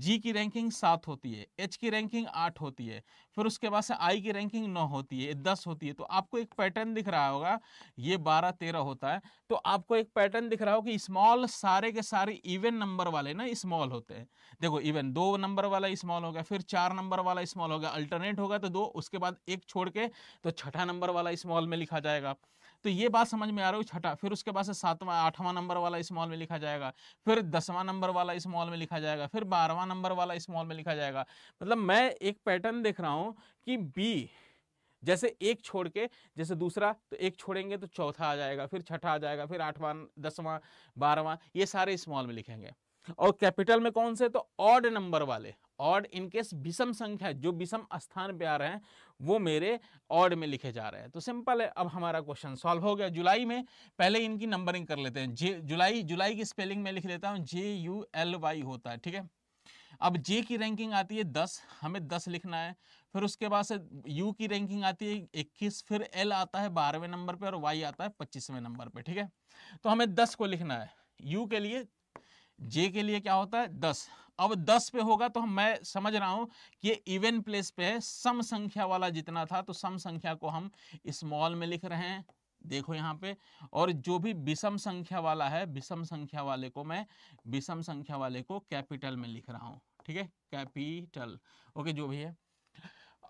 Speaker 1: जी की रैंकिंग सात होती है एच की रैंकिंग आठ होती है फिर उसके बाद से आई की रैंकिंग नौ होती है दस होती है तो आपको एक पैटर्न दिख रहा होगा ये बारह तेरह होता है तो आपको एक पैटर्न दिख रहा हो कि स्मॉल सारे के सारे इवन नंबर वाले ना स्मॉल होते हैं देखो इवन दो नंबर वाला स्मॉल हो गया फिर चार नंबर वाला स्मॉल हो गया अल्टरनेट होगा तो दो उसके बाद एक छोड़ के तो छठा नंबर वाला स्मॉल में लिखा जाएगा तो ये बात समझ में आ रही हो छठा फिर उसके बाद से सातवां आठवां नंबर वाला इस मॉल में लिखा जाएगा फिर दसवां नंबर वाला इस मॉल में लिखा जाएगा फिर बारहवां नंबर वाला इस मॉल में लिखा जाएगा मतलब मैं एक पैटर्न देख रहा हूँ कि बी जैसे एक छोड़ के जैसे दूसरा तो एक छोड़ेंगे तो चौथा आ जाएगा फिर छठा आ जाएगा फिर आठवां दसवां बारहवां ये सारे स्मॉल में लिखेंगे और कैपिटल में कौन से तो ऑड नंबर वाले ऑड इनकेस विषम संख्या जो विषम स्थान पे आ रहे हैं वो मेरे ऑड में लिखे जा रहे हैं तो सिंपल है अब हमारा क्वेश्चन सॉल्व हो गया जुलाई में पहले इनकी नंबरिंग कर लेते हैं जे जुलाई जुलाई की स्पेलिंग में लिख लेता हूँ जे यू एल वाई होता है ठीक है अब जे की रैंकिंग आती है दस हमें दस लिखना है फिर उसके बाद से यू की रैंकिंग आती है इक्कीस फिर एल आता है बारहवें नंबर पर और वाई आता है पच्चीसवें नंबर पर ठीक है तो हमें दस को लिखना है यू के लिए जे के लिए क्या होता है दस अब दस पे होगा तो हम मैं समझ रहा हूं कि ये इवन प्लेस पे है सम संख्या वाला जितना था तो सम संख्या को हम स्मॉल में लिख रहे हैं देखो यहाँ पे और जो भी विषम संख्या वाला है विषम संख्या वाले को मैं विषम संख्या वाले को कैपिटल में लिख रहा हूँ ठीक है कैपिटल ओके जो भी है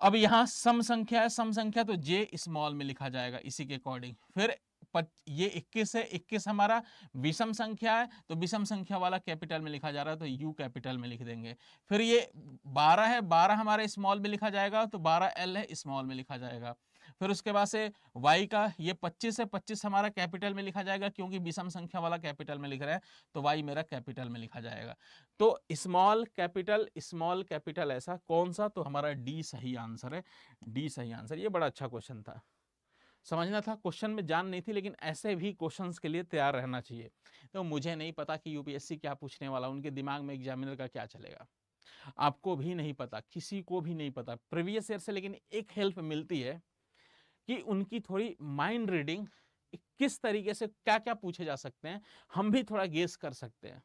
Speaker 1: अब यहाँ सम संख्या है सम संख्या तो जे स्मॉल में लिखा जाएगा इसी के अकॉर्डिंग फिर ये 21 है 21 हमारा विषम संख्या है तो विषम संख्या वाला कैपिटल में लिखा जा रहा है तो यू कैपिटल में लिख देंगे फिर ये 12 है 12 हमारे स्मॉल में लिखा जाएगा तो 12 एल है स्मॉल में लिखा जाएगा फिर उसके बाद से वाई का ये 25 है 25 हमारा कैपिटल में लिखा जाएगा क्योंकि विषम संख्या वाला कैपिटल में लिख रहे हैं तो वाई मेरा कैपिटल में लिखा जाएगा तो स्मॉल कैपिटल स्मॉल कैपिटल ऐसा कौन सा तो हमारा डी सही आंसर है डी सही आंसर ये बड़ा अच्छा क्वेश्चन था समझना था क्वेश्चन में जान नहीं थी लेकिन ऐसे भी क्वेश्चन के लिए तैयार रहना चाहिए तो मुझे नहीं पता कि यूपीएससी क्या पूछने वाला उनके दिमाग में एग्जामिनर का क्या चलेगा आपको भी नहीं पता किसी को भी नहीं पता प्रीवियस ईयर से लेकिन एक हेल्प मिलती है कि उनकी थोड़ी माइंड रीडिंग किस तरीके से क्या क्या पूछे जा सकते हैं हम भी थोड़ा गेस कर सकते हैं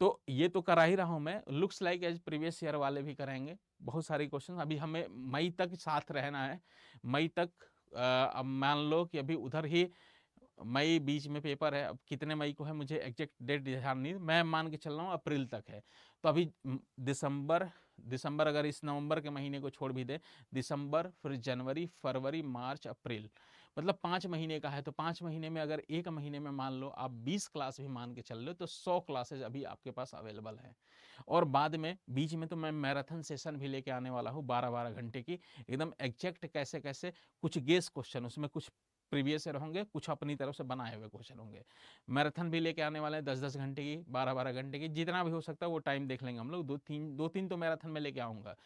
Speaker 1: तो ये तो करा ही रहा हूं मैं looks like as previous year वाले भी करेंगे बहुत सारे क्वेश्चन अभी हमें मई तक साथ रहना है मई तक अब मान लो कि अभी उधर ही मई बीच में पेपर है अब कितने मई को है मुझे एग्जैक्ट डेट ध्यान नहीं मैं मान के चल रहा हूँ अप्रैल तक है तो अभी दिसंबर दिसंबर अगर इस नवंबर के महीने को छोड़ भी दे दिसंबर फिर जनवरी फरवरी मार्च अप्रैल मतलब पाँच महीने का है तो पाँच महीने में अगर एक महीने में मान लो आप बीस क्लास भी मान के चल लो तो सौ क्लासेज अभी आपके पास अवेलेबल है और बाद में बीच में तो मैं मैराथन सेशन भी लेके आने वाला हूँ बारह बारह घंटे की एकदम एग्जैक्ट कैसे कैसे कुछ गेस क्वेश्चन उसमें कुछ प्रीवियस ईयर होंगे कुछ अपनी तरफ से बनाए हुए क्वेश्चन होंगे मैराथन भी लेके आने वाले हैं दस दस घंटे की बारह बारह घंटे की जितना भी हो सकता है वो टाइम देख लेंगे हम लोग दो तीन दो तीन तो मैराथन में लेके आऊँगा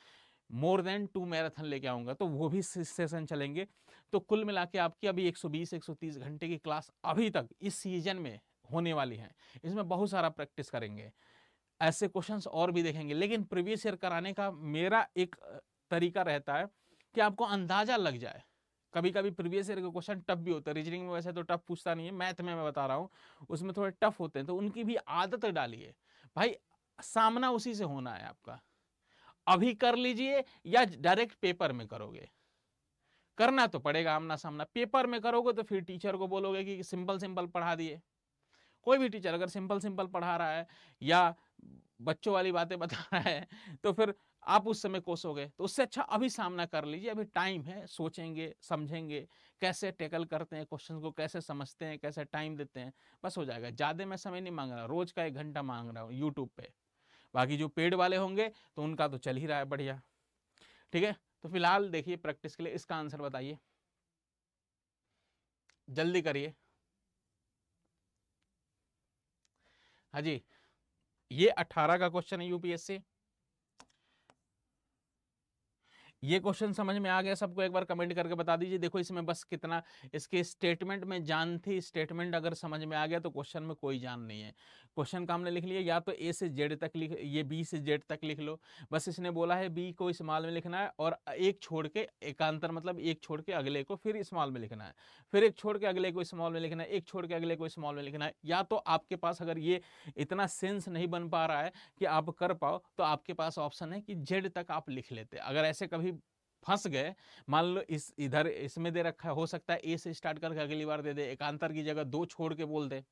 Speaker 1: मोर देन टू मैराथन लेके आऊँगा तो वो भी सेशन चलेंगे तो कुल मिला के आपकी अभी 120 130 घंटे की क्लास अभी तक इस सीजन में होने वाली है इसमें बहुत सारा प्रैक्टिस करेंगे ऐसे क्वेश्चंस और भी देखेंगे लेकिन प्रीवियस ईयर कराने का मेरा एक तरीका रहता है कि आपको अंदाजा लग जाए कभी कभी प्रीवियस ईयर के क्वेश्चन टफ भी होते हैं रीजनिंग में वैसे तो टफ पूछता नहीं है मैथ में मैं बता रहा हूँ उसमें थोड़े टफ होते हैं तो उनकी भी आदत डालिए भाई सामना उसी से होना है आपका अभी कर लीजिए या डायरेक्ट पेपर में करोगे करना तो पड़ेगा आमना सामना पेपर में करोगे तो फिर टीचर को बोलोगे कि सिंपल सिंपल पढ़ा दिए कोई भी टीचर अगर सिंपल सिंपल पढ़ा रहा है या बच्चों वाली बातें बता रहा है तो फिर आप उस समय कोसोगे तो उससे अच्छा अभी सामना कर लीजिए अभी टाइम है सोचेंगे समझेंगे कैसे टैकल करते हैं क्वेश्चन को कैसे समझते हैं कैसे टाइम देते हैं बस हो जाएगा ज़्यादा मैं समय नहीं मांग रहा रोज़ का एक घंटा मांग रहा हूँ यूट्यूब पर बाकी जो पेड वाले होंगे तो उनका तो चल ही रहा है बढ़िया ठीक है तो फिलहाल देखिए प्रैक्टिस के लिए इसका आंसर बताइए जल्दी करिए हाँ जी ये अठारह का क्वेश्चन है यूपीएससी ये क्वेश्चन समझ में आ गया सबको एक बार कमेंट करके बता दीजिए देखो इसमें बस कितना इसके स्टेटमेंट में जान थी स्टेटमेंट अगर समझ में आ गया तो क्वेश्चन में कोई जान नहीं है क्वेश्चन का हमने लिख लिया या तो ए से जेड तक लिख ये बी से जेड तक लिख लो बस इसने बोला है बी को इस्तेमाल में लिखना है और एक छोड़ के एकांतर मतलब एक छोड़ के अगले को फिर इस्तेमाल में लिखना है फिर एक छोड़ के अगले को इस्तेमाल में लिखना है एक छोड़ के अगले को इस्तेमाल में लिखना है या तो आपके पास अगर ये इतना सेंस नहीं बन पा रहा है कि आप कर पाओ तो आपके पास ऑप्शन है कि जेड तक आप लिख लेते अगर ऐसे कभी फंस गए मान लो इस इधर इसमें दे रखा हो सकता है ए से स्टार्ट करके अगली बार दे दे एकांतर की जगह दो छोड़ के बोल दे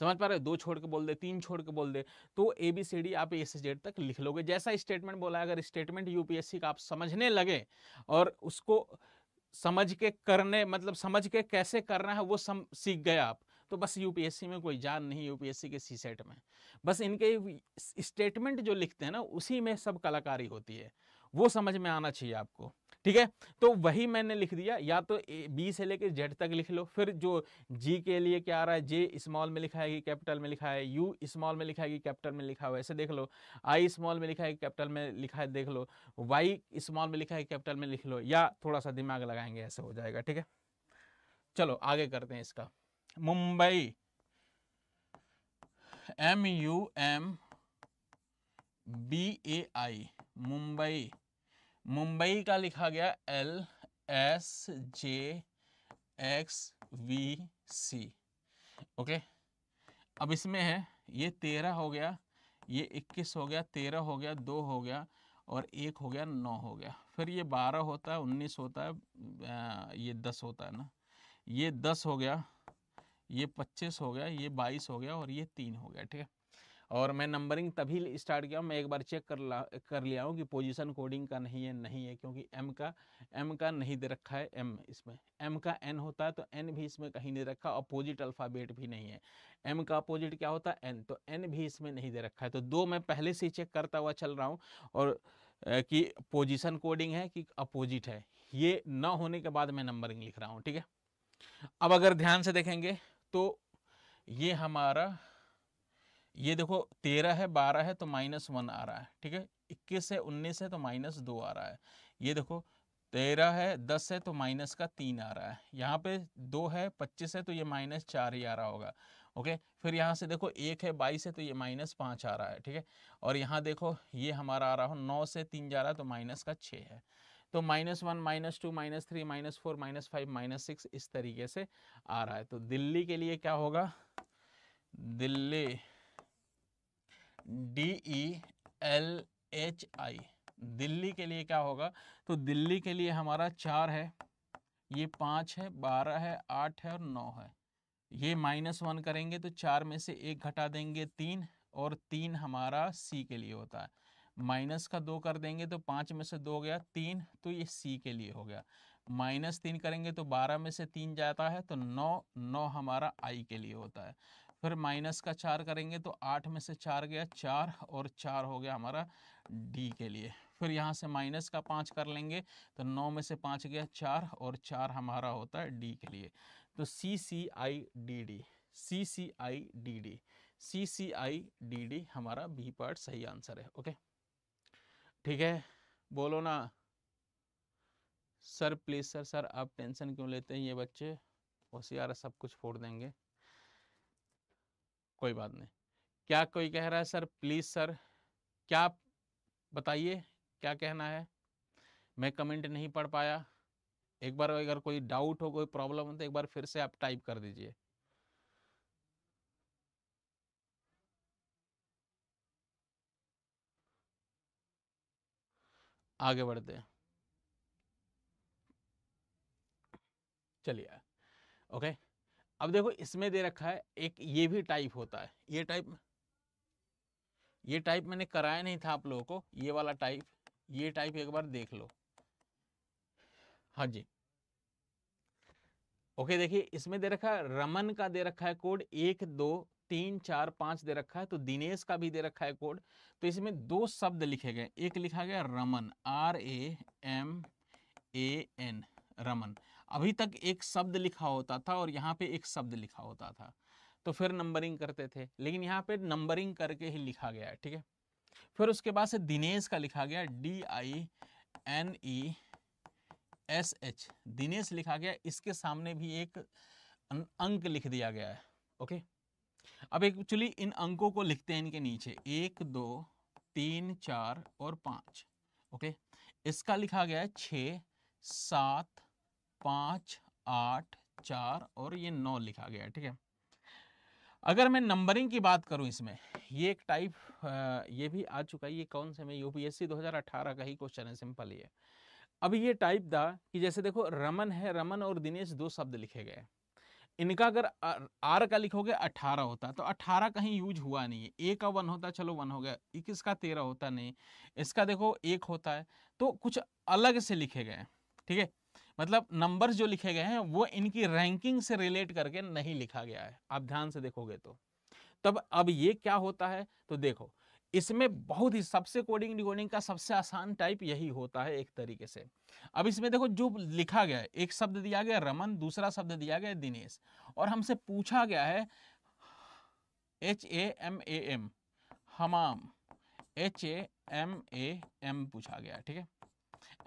Speaker 1: समझ पा रहे हो दो छोड़ के बोल दे तीन छोड़ के बोल दे तो ए बी सी डी आप ए से जेड तक लिख लोगे जैसा स्टेटमेंट बोला अगर स्टेटमेंट यूपीएससी का आप समझने लगे और उसको समझ के करने मतलब समझ के कैसे करना है वो सम सीख गए आप तो बस यूपीएससी में कोई जान नहीं यूपीएससी के सी सेट में बस इनके स्टेटमेंट जो लिखते हैं ना उसी में सब कलाकारी होती है वो समझ में आना चाहिए आपको ठीक है तो वही मैंने लिख दिया या तो बी से लेकर जेड तक लिख लो फिर जो जी के लिए क्या आ रहा है जे स्मॉल में लिखा है कि कैपिटल में लिखा है यू स्मॉल में लिखा है कि कैपिटल में लिखा है ऐसे देख लो आई स्मॉल में लिखा है कि कैपिटल में लिखा है देख लो वाई स्मॉल में लिखा है कैपिटल में लिख लो या थोड़ा सा दिमाग लगाएंगे ऐसे हो जाएगा ठीक है चलो आगे करते हैं इसका Mumbai M U M B A I Mumbai Mumbai का लिखा गया L S J X V C okay अब इसमें है ये तेरह हो गया ये इक्कीस हो गया तेरह हो गया दो हो गया और एक हो गया नौ हो गया फिर ये बारह होता है उन्नीस होता है ये दस होता है ना ये दस हो गया ये पच्चीस हो गया ये बाईस हो गया और ये तीन हो गया ठीक है और मैं नंबरिंग तभी स्टार्ट किया मैं एक बार चेक कर ला कर लिया हूँ कि पोजीशन कोडिंग का नहीं है नहीं है क्योंकि एम का एम का नहीं दे रखा है एम इसमें एम का एन होता है तो एन भी इसमें कहीं नहीं रखा अपोजिट अल्फ़ाबेट भी नहीं है एम का अपोजिट क्या होता है एन तो एन भी इसमें नहीं दे रखा है तो दो मैं पहले से चेक करता हुआ चल रहा हूँ और कि पोजिशन कोडिंग है कि अपोजिट है ये ना होने के बाद मैं नंबरिंग लिख रहा हूँ ठीक है अब अगर ध्यान से देखेंगे तो ये हमारा ये देखो तेरह है बारह है तो माइनस वन आ रहा है ठीक है इक्कीस है उन्नीस है तो माइनस दो आ रहा है ये देखो तेरह है दस है तो माइनस का तीन आ रहा है यहाँ पे दो है पच्चीस है तो ये माइनस चार ही आ रहा होगा ओके फिर यहाँ से देखो एक है बाईस है तो ये माइनस पाँच आ रहा है ठीक है और यहाँ देखो ये हमारा आ रहा हो नौ से तीन जा रहा है तो माइनस का छः है तो minus one minus two minus three minus four minus five minus six इस तरीके से आ रहा है तो दिल्ली के लिए क्या होगा Delhi D E L H I Delhi के लिए क्या होगा तो दिल्ली के लिए हमारा चार है ये पाँच है बारह है आठ है और नौ है ये माइनस वन करेंगे तो चार में से एक घटा देंगे तीन और तीन हमारा सी के लिए होता है माइनस का दो कर देंगे तो पाँच में से दो गया तीन तो ये सी के लिए हो गया माइनस तीन करेंगे तो बारह में से तीन जाता है तो नौ नौ हमारा आई के लिए होता है फिर माइनस का चार करेंगे तो आठ में से चार गया चार और चार हो गया हमारा डी के लिए फिर यहाँ से माइनस का पाँच कर लेंगे तो नौ में से पाँच गया चार और चार हमारा होता है डी के लिए तो C C I D D C C I D D C C I D D हमारा बी पार्ट सही आंसर है ओके ठीक है बोलो ना सर प्लीज़ सर सर आप टेंशन क्यों लेते हैं ये बच्चे होशियार सब कुछ फोड़ देंगे कोई बात नहीं क्या कोई कह रहा है सर प्लीज़ सर क्या बताइए क्या कहना है मैं कमेंट नहीं पढ़ पाया एक बार अगर कोई डाउट हो कोई प्रॉब्लम हो तो एक बार फिर से आप टाइप कर दीजिए आगे बढ़ते हैं चलिए ओके अब देखो इसमें दे रखा है एक ये भी टाइप होता है ये टाइप ये टाइप मैंने कराया नहीं था आप लोगों को ये वाला टाइप ये टाइप एक बार देख लो हाँ जी ओके देखिए इसमें दे रखा है रमन का दे रखा है कोड एक दो तीन चार पांच दे रखा है तो दिनेश का भी दे रखा है कोड तो इसमें दो शब्द लिखे गए एक लिखा गया Raman R A M A N Raman अभी तक एक शब्द लिखा होता था और यहाँ पे एक शब्द लिखा होता था तो फिर नंबरिंग करते थे लेकिन यहाँ पे नंबरिंग करके ही लिखा गया है ठीक है फिर उसके बाद से दिनेश का लिखा गया D I N E S H Dinesh लिखा गया इसके सामने भी एक अं-, अंक लिख दिया गया है ओके अब एक्चुअली इन अंकों को लिखते हैं इनके नीचे एक दो तीन चार और पाँच ओके इसका लिखा गया है छ सात पाँच आठ चार और ये नौ लिखा गया ठीक है अगर मैं नंबरिंग की बात करूं इसमें ये एक टाइप ये भी आ चुका है ये कौन से में यूपीएससी 2018 का ही क्वेश्चन है सिंपल ये अब ये टाइप था कि जैसे देखो रमन है रमन और दिनेश दो शब्द लिखे गए इनका अगर आर का लिखोगे अठारह होता तो अठारह कहीं यूज हुआ नहीं है ए का वन होता चलो वन हो गया इक्कीस का तेरह होता नहीं इसका देखो एक होता है तो कुछ अलग से लिखे गए ठीक है मतलब नंबर्स जो लिखे गए हैं वो इनकी रैंकिंग से रिलेट करके नहीं लिखा गया है आप ध्यान से देखोगे तो तब अब ये क्या होता है तो देखो इसमें बहुत ही सबसे कोडिंग डिकोडिंग का सबसे आसान टाइप यही होता है एक तरीके से अब इसमें देखो जो लिखा गया है एक शब्द दिया गया रमन दूसरा शब्द दिया गया दिनेश और हमसे पूछा गया है H A M A M हमाम H A M A M पूछा गया ठीक है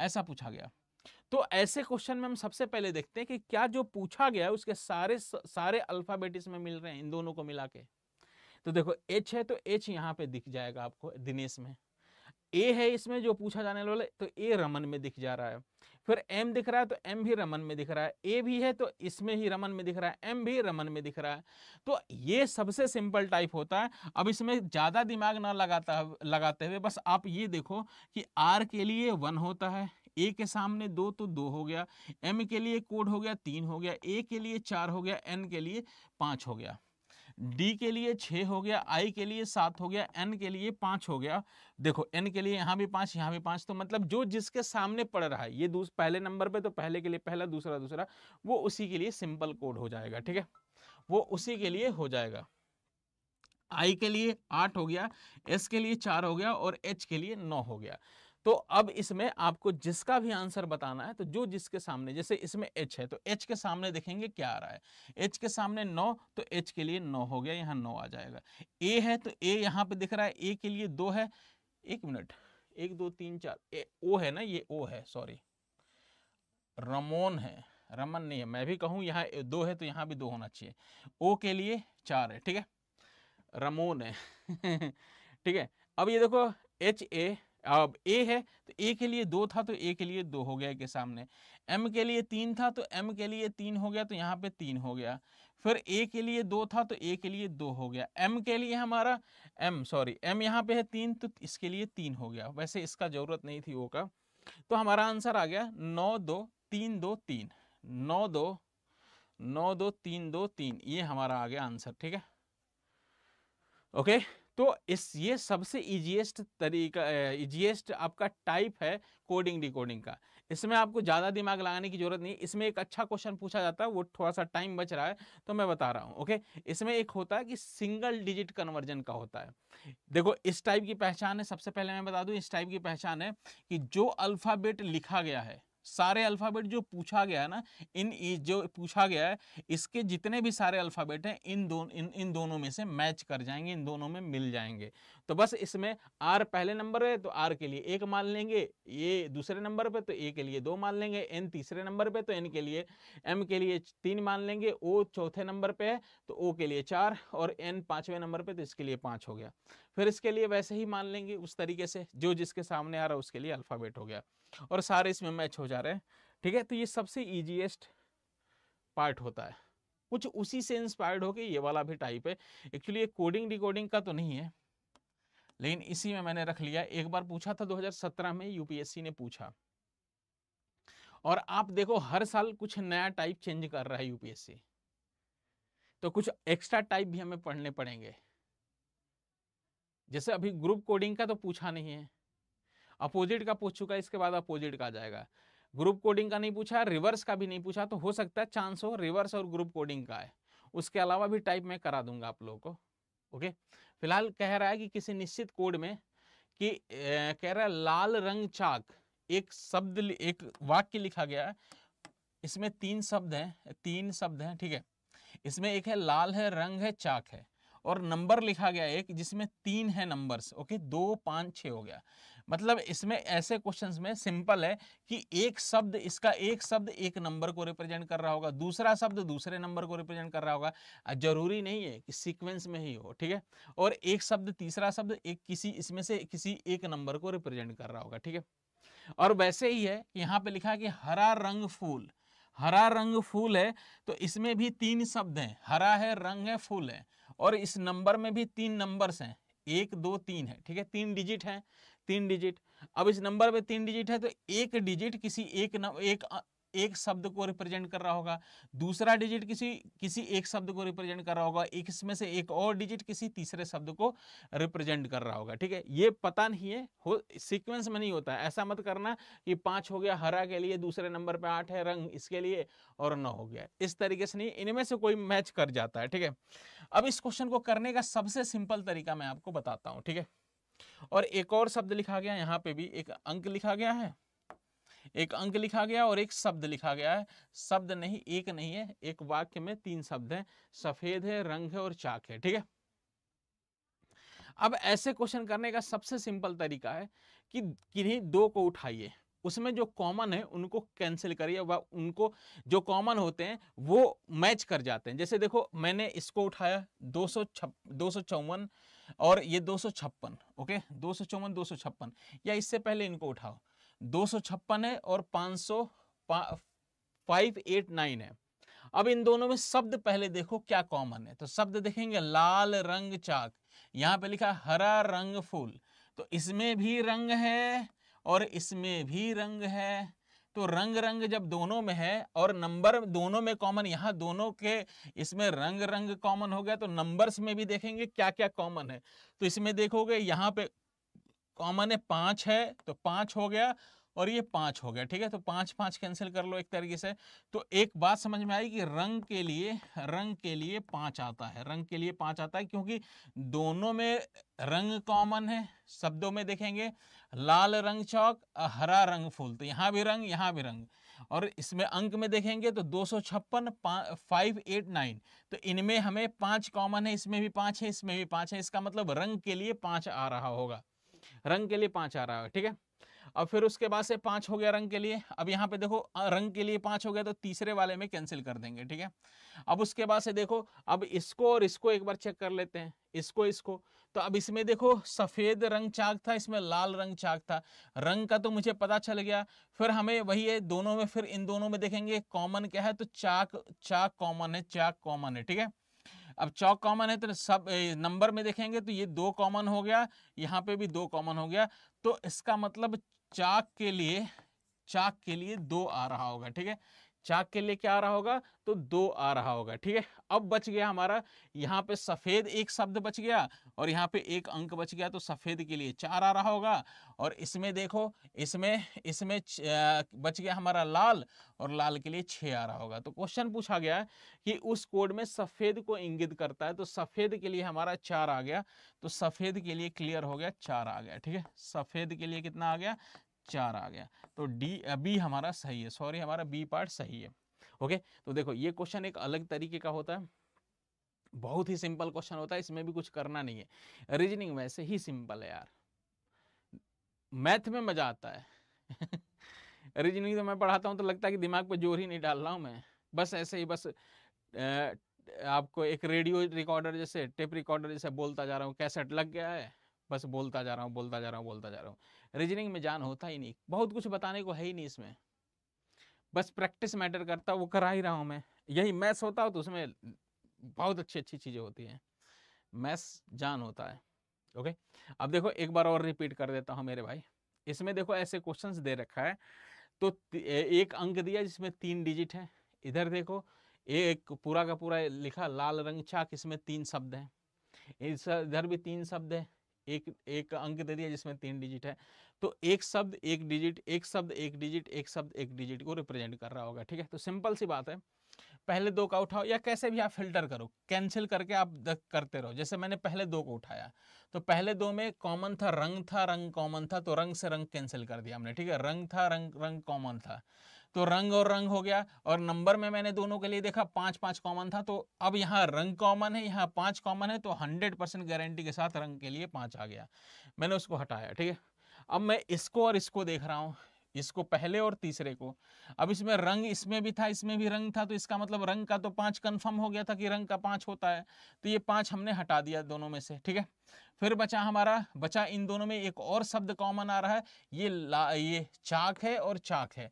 Speaker 1: ऐसा पूछा गया तो ऐसे क्वेश्चन में हम सबसे पहले देखते हैं कि क्या जो पूछा गया है उसके सारे सारे अल्फाबेट इसमें मिल रहे हैं इन दोनों को मिला के तो देखो एच है तो एच यहाँ पे दिख जाएगा आपको दिनेश में ए है इसमें जो पूछा जाने वाले तो ए रमन में दिख जा रहा है फिर एम दिख रहा है तो एम भी रमन में दिख रहा है ए भी है तो इसमें ही रमन में दिख रहा है एम भी रमन में दिख रहा है तो ये सबसे सिंपल टाइप होता है अब इसमें ज़्यादा दिमाग ना लगाता लगाते हुए बस आप ये देखो कि आर के लिए वन होता है ए के सामने दो तो दो हो गया एम के लिए कोड हो गया तीन हो गया ए के लिए चार हो गया एन के लिए पाँच हो गया डी के लिए छः हो गया आई के लिए सात हो गया एन के लिए पाँच हो गया देखो एन के लिए यहाँ भी पाँच यहाँ भी पाँच तो मतलब जो जिसके सामने पड़ रहा है ये दूस पहले नंबर पे तो पहले के लिए पहला दूसरा दूसरा वो उसी के लिए सिंपल कोड हो जाएगा ठीक है वो उसी के लिए हो जाएगा आई के लिए आठ हो गया एस के लिए चार हो गया और एच के लिए नौ हो गया तो अब इसमें आपको जिसका भी आंसर बताना है तो जो जिसके सामने जैसे इसमें एच है तो एच के सामने देखेंगे क्या आ रहा है एच के सामने नौ तो एच के लिए नौ हो गया यहाँ नौ आ जाएगा ए है तो ए यहाँ पे दिख रहा है ए के लिए दो है एक मिनट एक दो तीन चार ए ओ है ना ये ओ है सॉरी रमोन है रमन नहीं है मैं भी कहूँ यहाँ दो है तो यहाँ भी दो होना चाहिए ओ के लिए चार है ठीक है रमोन है ठीक है अब ये देखो एच ए अब ए है तो ए के लिए दो था तो ए के लिए दो हो गया के सामने एम के लिए तीन था तो एम के लिए तीन हो गया तो यहाँ पे तीन हो गया फिर ए के लिए दो था तो ए के लिए दो हो गया एम के लिए हमारा एम सॉरी एम यहाँ पे है तीन तो इसके लिए तीन हो गया वैसे इसका ज़रूरत नहीं थी वो का तो हमारा आंसर आ गया नौ दो तीन दो तीन नौ दो नौ दो तीन दो तीन ये हमारा आ गया आंसर ठीक है ओके तो इस ये सबसे ईजिएस्ट तरीका ईजीएस्ट आपका टाइप है कोडिंग डिकोडिंग का इसमें आपको ज़्यादा दिमाग लगाने की जरूरत नहीं इसमें एक अच्छा क्वेश्चन पूछा जाता है वो थोड़ा सा टाइम बच रहा है तो मैं बता रहा हूँ ओके इसमें एक होता है कि सिंगल डिजिट कन्वर्जन का होता है देखो इस टाइप की पहचान है सबसे पहले मैं बता दूँ इस टाइप की पहचान है कि जो अल्फ़ाबेट लिखा गया है सारे अल्फ़ाबेट जो पूछा गया है ना इन जो पूछा गया है इसके जितने भी सारे अल्फ़ाबेट हैं इन दो इन इन दोनों में से मैच कर जाएंगे इन दोनों में मिल जाएंगे तो बस इसमें आर पहले नंबर है तो आर के लिए एक मान लेंगे ये दूसरे नंबर पे तो ए के लिए दो मान लेंगे एन तीसरे नंबर पे तो एन के लिए एम के लिए तीन मान लेंगे ओ चौथे नंबर पर है तो ओ के लिए चार और एन पाँचवें नंबर पर तो इसके लिए पाँच हो गया फिर इसके लिए वैसे ही मान लेंगे उस तरीके से जो जिसके सामने आ रहा है उसके लिए अल्फ़ाबेट हो गया और सारे इसमें मैच हो जा रहे हैं ठीक है तो ये सबसे ईजीएस्ट पार्ट होता है कुछ उसी से इंस्पायर्ड होके ये वाला भी टाइप है एक्चुअली ये कोडिंग डिकोडिंग का तो नहीं है लेकिन इसी में मैंने रख लिया एक बार पूछा था 2017 में यूपीएससी ने पूछा और आप देखो हर साल कुछ नया टाइप चेंज कर रहा है यूपीएससी तो कुछ एक्स्ट्रा टाइप भी हमें पढ़ने पड़ेंगे जैसे अभी ग्रुप कोडिंग का तो पूछा नहीं है अपोजिट का पूछ चुका है इसके बाद अपोजिट का आ जाएगा ग्रुप कोडिंग का नहीं पूछा रिवर्स का भी नहीं पूछा तो हो सकता है चांस हो रिवर्स और ग्रुप कोडिंग का है उसके अलावा भी टाइप मैं करा दूंगा आप लोगों को ओके फिलहाल कह रहा है कि किसी निश्चित कोड में कि ए, कह रहा है लाल रंग चाक एक शब्द एक वाक्य लिखा गया है इसमें तीन शब्द हैं तीन शब्द हैं ठीक है इसमें एक है लाल है रंग है चाक है और नंबर लिखा गया एक जिसमें तीन है नंबर्स ओके दो पाँच छः हो गया मतलब इसमें ऐसे क्वेश्चंस में सिंपल है कि एक शब्द इसका एक शब्द एक नंबर को रिप्रेजेंट कर रहा होगा दूसरा शब्द दूसरे नंबर को रिप्रेजेंट कर रहा होगा जरूरी नहीं है कि सीक्वेंस में ही हो ठीक है और एक शब्द तीसरा शब्द एक किसी इसमें से किसी एक नंबर को रिप्रेजेंट कर रहा होगा ठीक है और वैसे ही है यहाँ पे लिखा है कि हरा रंग फूल हरा रंग फूल है तो इसमें भी तीन शब्द हैं हरा है रंग है फूल है और इस नंबर में भी तीन नंबर्स हैं एक दो तीन है ठीक है तीन डिजिट है तीन डिजिट अब इस नंबर में तीन डिजिट है तो एक डिजिट किसी एक न, एक एक शब्द को रिप्रेजेंट कर रहा होगा दूसरा डिजिट किसी किसी एक शब्द को रिप्रेजेंट कर रहा होगा एक इसमें से एक और डिजिट किसी तीसरे शब्द को रिप्रेजेंट कर रहा होगा ठीक है ये पता नहीं है हो सीक्वेंस में नहीं होता है ऐसा मत करना कि पाँच हो गया हरा के लिए दूसरे नंबर पर आठ है रंग इसके लिए और नौ हो गया इस तरीके से नहीं इनमें से कोई मैच कर जाता है ठीक है अब इस क्वेश्चन को करने का सबसे सिंपल तरीका मैं आपको बताता हूँ ठीक है और एक और शब्द लिखा गया यहाँ पे भी एक अंक लिखा गया है एक अंक लिखा गया और एक शब्द लिखा गया है शब्द नहीं एक नहीं है एक वाक्य में तीन शब्द हैं सफेद है रंग है और चाक है ठीक है अब ऐसे क्वेश्चन करने का सबसे सिंपल तरीका है कि किन्हीं दो को उठाइए उसमें जो कॉमन है उनको कैंसिल करिए व उनको जो कॉमन होते हैं वो मैच कर जाते हैं जैसे देखो मैंने इसको उठाया दो सौ और ये दो ओके दो सौ या इससे पहले इनको उठाओ दो है और पांच सौ है अब इन दोनों में शब्द पहले देखो क्या कॉमन है तो शब्द देखेंगे लाल रंग चाक यहां पे लिखा हरा रंग फूल तो इसमें भी रंग है और इसमें भी रंग है तो रंग रंग जब दोनों में है और नंबर दोनों में कॉमन यहां दोनों के इसमें रंग रंग कॉमन हो गया तो नंबर्स में भी देखेंगे क्या क्या कॉमन है तो इसमें देखोगे यहां पे कॉमन है पाँच है तो पाँच हो गया और ये पाँच हो गया ठीक है तो पाँच पाँच कैंसिल कर लो एक तरीके से तो एक बात समझ में आई कि रंग के लिए रंग के लिए पाँच आता है रंग के लिए पाँच आता है क्योंकि दोनों में रंग कॉमन है शब्दों में देखेंगे लाल रंग चौक हरा रंग फूल तो यहाँ भी रंग यहाँ भी रंग और इसमें अंक में देखेंगे तो दो सौ छप्पन फाइव एट नाइन तो इनमें हमें पाँच कॉमन है इसमें भी पाँच है इसमें भी पाँच है इसका मतलब रंग के लिए पाँच आ रहा होगा रंग के लिए पाँच आ रहा है ठीक है अब फिर उसके बाद से पाँच हो गया रंग के लिए अब यहाँ पे देखो रंग के लिए पाँच हो गया तो तीसरे वाले में कैंसिल कर देंगे ठीक है अब उसके बाद से देखो अब इसको और इसको एक बार चेक कर लेते हैं इसको इसको तो अब इसमें देखो सफ़ेद रंग चाक था इसमें लाल रंग चाक था रंग का तो मुझे पता चल गया फिर हमें वही है दोनों में फिर इन दोनों में देखेंगे कॉमन क्या है तो चाक चाक कॉमन है चाक कॉमन है ठीक है अब चौक कॉमन है तो सब नंबर में देखेंगे तो ये दो कॉमन हो गया यहाँ पे भी दो कॉमन हो गया तो इसका मतलब चाक के लिए चाक के लिए दो आ रहा होगा ठीक है चाक के लिए क्या आ रहा होगा तो दो आ रहा होगा ठीक है अब बच गया हमारा यहाँ पे सफ़ेद एक शब्द बच गया और यहाँ पे एक अंक बच गया तो सफ़ेद के लिए चार आ रहा होगा और इसमें देखो इसमें इसमें बच गया हमारा लाल और लाल के लिए छः आ रहा होगा तो क्वेश्चन पूछा गया कि उस कोड में सफ़ेद को इंगित करता है तो सफ़ेद के लिए हमारा चार आ गया तो सफ़ेद के लिए क्लियर हो गया चार आ गया ठीक है सफ़ेद के लिए कितना आ गया चार आ गया तो डी बी हमारा सही है सॉरी हमारा बी पार्ट सही है ओके तो देखो ये क्वेश्चन एक अलग तरीके का होता है बहुत ही सिंपल क्वेश्चन होता है इसमें भी कुछ करना नहीं है रीजनिंग वैसे ही सिंपल है यार मैथ में मजा आता है रीजनिंग तो मैं पढ़ाता हूँ तो लगता है कि दिमाग पे जोर ही नहीं डाल रहा हूँ मैं बस ऐसे ही बस आपको एक रेडियो रिकॉर्डर जैसे टेप रिकॉर्डर जैसे बोलता जा रहा हूँ कैसेट लग गया है बस बोलता जा रहा हूँ बोलता जा रहा हूँ बोलता जा रहा हूँ रीजनिंग में जान होता ही नहीं बहुत कुछ बताने को है ही नहीं इसमें बस प्रैक्टिस मैटर करता वो करा ही रहा हूँ मैं यही मैथ्स होता हो तो उसमें बहुत अच्छी अच्छी चीज़ें होती हैं मैथ्स जान होता है ओके अब देखो एक बार और रिपीट कर देता हूँ मेरे भाई इसमें देखो ऐसे क्वेश्चंस दे रखा है तो एक अंक दिया जिसमें तीन डिजिट है इधर देखो एक पूरा का पूरा लिखा लाल रंग चाक इसमें तीन शब्द हैं इधर भी तीन शब्द है एक एक अंक दे दिया जिसमें तीन डिजिट है तो एक शब्द एक डिजिट एक शब्द एक डिजिट एक शब्द एक डिजिट को रिप्रेजेंट कर रहा होगा ठीक है तो सिंपल सी बात है पहले दो का उठाओ या कैसे भी आप फिल्टर करो कैंसिल करके आप करते रहो जैसे मैंने पहले दो को उठाया तो पहले दो में कॉमन था रंग था रंग कॉमन था तो रंग से रंग कैंसिल कर दिया हमने ठीक है रंग था रंग रंग कॉमन था तो रंग और रंग हो गया और नंबर में मैंने दोनों के लिए देखा पाँच पांच कॉमन था तो अब यहाँ रंग कॉमन है यहाँ पांच कॉमन है तो हंड्रेड परसेंट गारंटी के साथ रंग के लिए पांच आ गया मैंने उसको हटाया ठीक है अब मैं इसको और इसको देख रहा हूँ इसको पहले और तीसरे को अब इसमें रंग इसमें भी था इसमें भी रंग था तो इसका मतलब रंग का तो पांच कन्फर्म हो गया था कि रंग का पांच होता है तो ये पांच हमने हटा दिया दोनों में से ठीक है फिर बचा हमारा बचा इन दोनों में एक और शब्द कॉमन आ रहा है ये ये चाक है और चाक है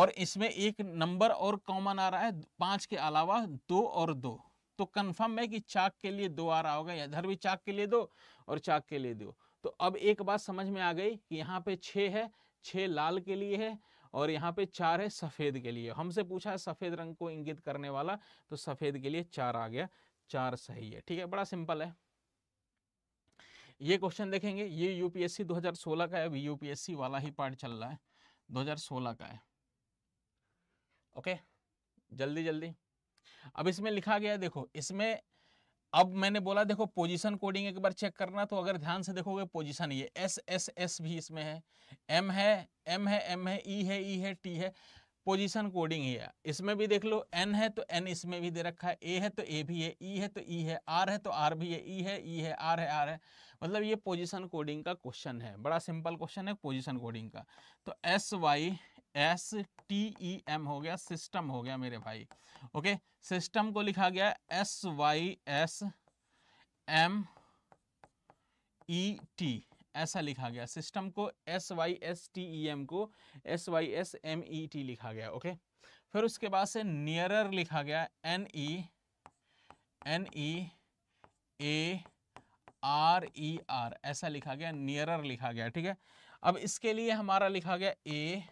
Speaker 1: और इसमें एक नंबर और कॉमन आ रहा है पांच के अलावा दो और दो तो कन्फर्म है कि चाक के लिए दो आ रहा होगा इधर भी चाक के लिए दो और चाक के लिए दो तो अब एक बात समझ में आ गई कि यहाँ पे छः है छः लाल के लिए है और यहाँ पे चार है सफ़ेद के लिए हमसे पूछा है सफ़ेद रंग को इंगित करने वाला तो सफ़ेद के लिए चार आ गया चार सही है ठीक है बड़ा सिंपल है ये क्वेश्चन देखेंगे ये यूपीएससी 2016 का है अभी यूपीएससी वाला ही पार्ट चल रहा है 2016 का है ओके जल्दी जल्दी अब इसमें लिखा गया देखो इसमें अब मैंने बोला देखो पोजीशन कोडिंग एक बार चेक करना तो अगर ध्यान से देखोगे पोजीशन ये एस एस एस भी इसमें है एम है एम है एम है ई e है ई e है टी है पोजीशन कोडिंग ही है इसमें भी देख लो एन है तो एन इसमें भी दे रखा है ए है तो ए भी है ई e है तो ई है आर है तो आर भी है ई है ई है आर है आर है मतलब ये पोजिशन कोडिंग का क्वेश्चन है बड़ा सिंपल क्वेश्चन है पोजिशन कोडिंग का तो S Y S T E M हो गया सिस्टम हो गया मेरे भाई ओके सिस्टम को लिखा गया S Y S M E T ऐसा लिखा गया सिस्टम को S Y S T E M को S Y S M E T लिखा गया ओके फिर उसके बाद से नियरर लिखा गया N E N E A R E R ऐसा लिखा गया नियरर लिखा गया ठीक है अब इसके लिए हमारा लिखा गया A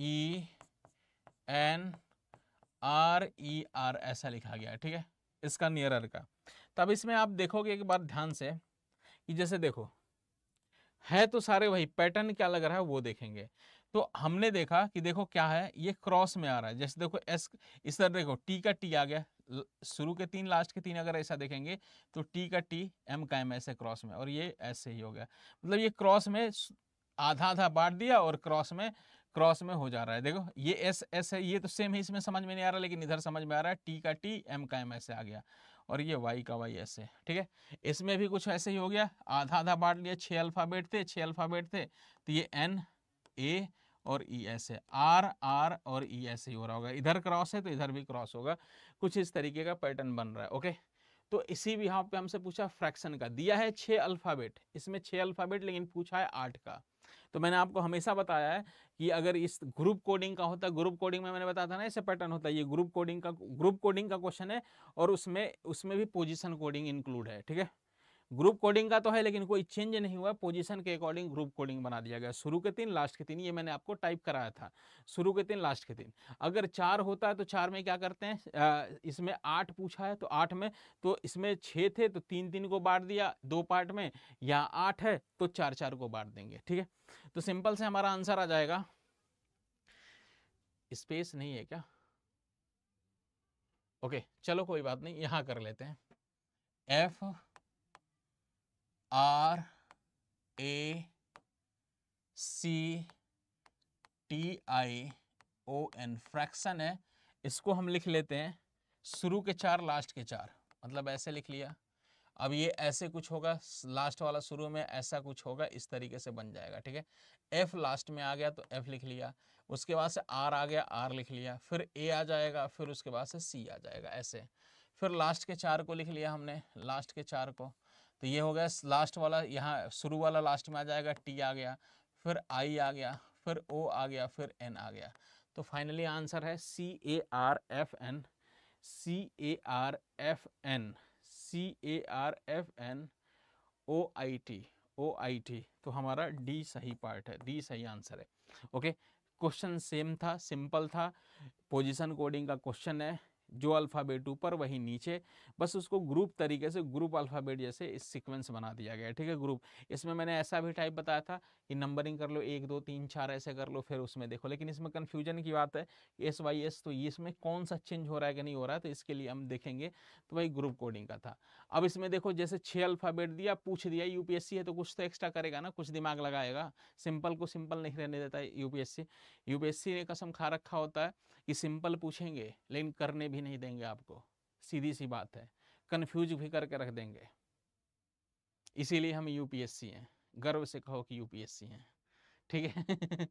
Speaker 1: E N R E R ऐसा लिखा गया है ठीक है इसका नियरर का तब इसमें आप देखोगे एक बार ध्यान से कि जैसे देखो है तो सारे वही पैटर्न क्या लग रहा है वो देखेंगे तो हमने देखा कि देखो क्या है ये क्रॉस में आ रहा है जैसे देखो एस इस तरह देखो टी का टी आ गया शुरू के तीन लास्ट के तीन अगर ऐसा देखेंगे तो टी का टी एम का एम ऐसे क्रॉस में और ये ऐसे ही हो गया मतलब ये क्रॉस में आधा आधा बांट दिया और क्रॉस में क्रॉस में हो जा रहा है देखो ये एस एस है ये तो सेम है इसमें समझ में नहीं आ रहा लेकिन इधर समझ में आ रहा है टी का टी एम का एम ऐसे आ गया और ये वाई का वाई ऐसे ठीक है इसमें भी कुछ ऐसे ही हो गया आधा आधा बांट लिया छः अल्फ़ाबेट थे छः अल्फ़ाबेट थे तो ये एन ए और ई ऐसे आर आर और ई ऐसे ही हो रहा होगा इधर क्रॉस है तो इधर भी क्रॉस होगा कुछ इस तरीके का पैटर्न बन रहा है ओके तो इसी भी यहाँ पे हमसे पूछा फ्रैक्शन का दिया है छः अल्फ़ाबेट इसमें छः अल्फ़ाबेट लेकिन पूछा है आठ का तो मैंने आपको हमेशा बताया है कि अगर इस ग्रुप कोडिंग का होता है ग्रुप कोडिंग में मैंने बताया था ना ऐसे पैटर्न होता है ये ग्रुप कोडिंग का ग्रुप कोडिंग का क्वेश्चन है और उसमें उसमें भी पोजिशन कोडिंग इंक्लूड है ठीक है ग्रुप कोडिंग का तो है लेकिन कोई चेंज नहीं हुआ पोजीशन के अकॉर्डिंग ग्रुप कोडिंग बना दिया गया शुरू के तीन लास्ट के तीन ये मैंने आपको टाइप कराया था शुरू के तीन लास्ट के तीन अगर चार होता है तो चार में क्या करते हैं इसमें आठ पूछा है तो आठ में तो इसमें छः थे तो तीन तीन को बांट दिया दो पार्ट में या आठ है तो चार चार को बांट देंगे ठीक है तो सिंपल से हमारा आंसर आ जाएगा स्पेस नहीं है क्या ओके चलो कोई बात नहीं यहाँ कर लेते हैं F R A C T I O N fraction है इसको हम लिख लेते हैं शुरू के चार लास्ट के चार मतलब ऐसे लिख लिया अब ये ऐसे कुछ होगा लास्ट वाला शुरू में ऐसा कुछ होगा इस तरीके से बन जाएगा ठीक है एफ लास्ट में आ गया तो एफ लिख लिया उसके बाद से आर आ गया आर लिख लिया फिर ए आ जाएगा फिर उसके बाद से सी आ जाएगा ऐसे फिर लास्ट के चार को लिख लिया हमने लास्ट के चार को तो ये हो गया लास्ट वाला यहाँ शुरू वाला लास्ट में आ जाएगा टी आ गया फिर आई आ गया फिर ओ आ गया फिर एन आ गया तो फाइनली आंसर है C A R F N C A R F N C A R F N O I T O I T तो हमारा डी सही पार्ट है डी सही आंसर है ओके क्वेश्चन सेम था सिंपल था position coding का question है जो अल्फ़ाबेट ऊपर वही नीचे बस उसको ग्रुप तरीके से ग्रुप अल्फ़ाबेट जैसे इस सीक्वेंस बना दिया गया ठीक है ग्रुप इसमें मैंने ऐसा भी टाइप बताया था कि नंबरिंग कर लो एक दो तीन चार ऐसे कर लो फिर उसमें देखो लेकिन इसमें कन्फ्यूजन की बात है एस वाई एस तो इसमें कौन सा चेंज हो रहा है कि नहीं हो रहा है तो इसके लिए हम देखेंगे तो वही ग्रुप कोडिंग का था अब इसमें देखो जैसे छः अल्फ़ाबेट दिया पूछ दिया यू है तो कुछ तो एक्स्ट्रा करेगा ना कुछ दिमाग लगाएगा सिंपल को सिंपल नहीं रहने देता है यू पी ने कसम खा रखा होता है कि सिंपल पूछेंगे लेकिन करने भी नहीं देंगे आपको सीधी सी बात है कन्फ्यूज भी करके रख देंगे इसीलिए हम यूपीएससी हैं गर्व से कहो कि यूपीएससी हैं ठीक है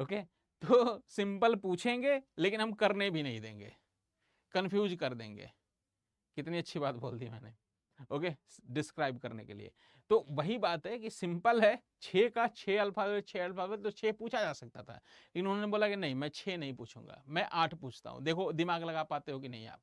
Speaker 1: ओके तो सिंपल पूछेंगे लेकिन हम करने भी नहीं देंगे कन्फ्यूज कर देंगे कितनी अच्छी बात बोल दी मैंने ओके डिस्क्राइब करने के लिए तो वही बात है कि सिंपल है छः का छः अल्फाबेट छः अल्फाबेट तो छः पूछा जा सकता था लेकिन उन्होंने बोला कि नहीं मैं छः नहीं पूछूंगा मैं आठ पूछता हूँ देखो दिमाग लगा पाते हो कि नहीं आप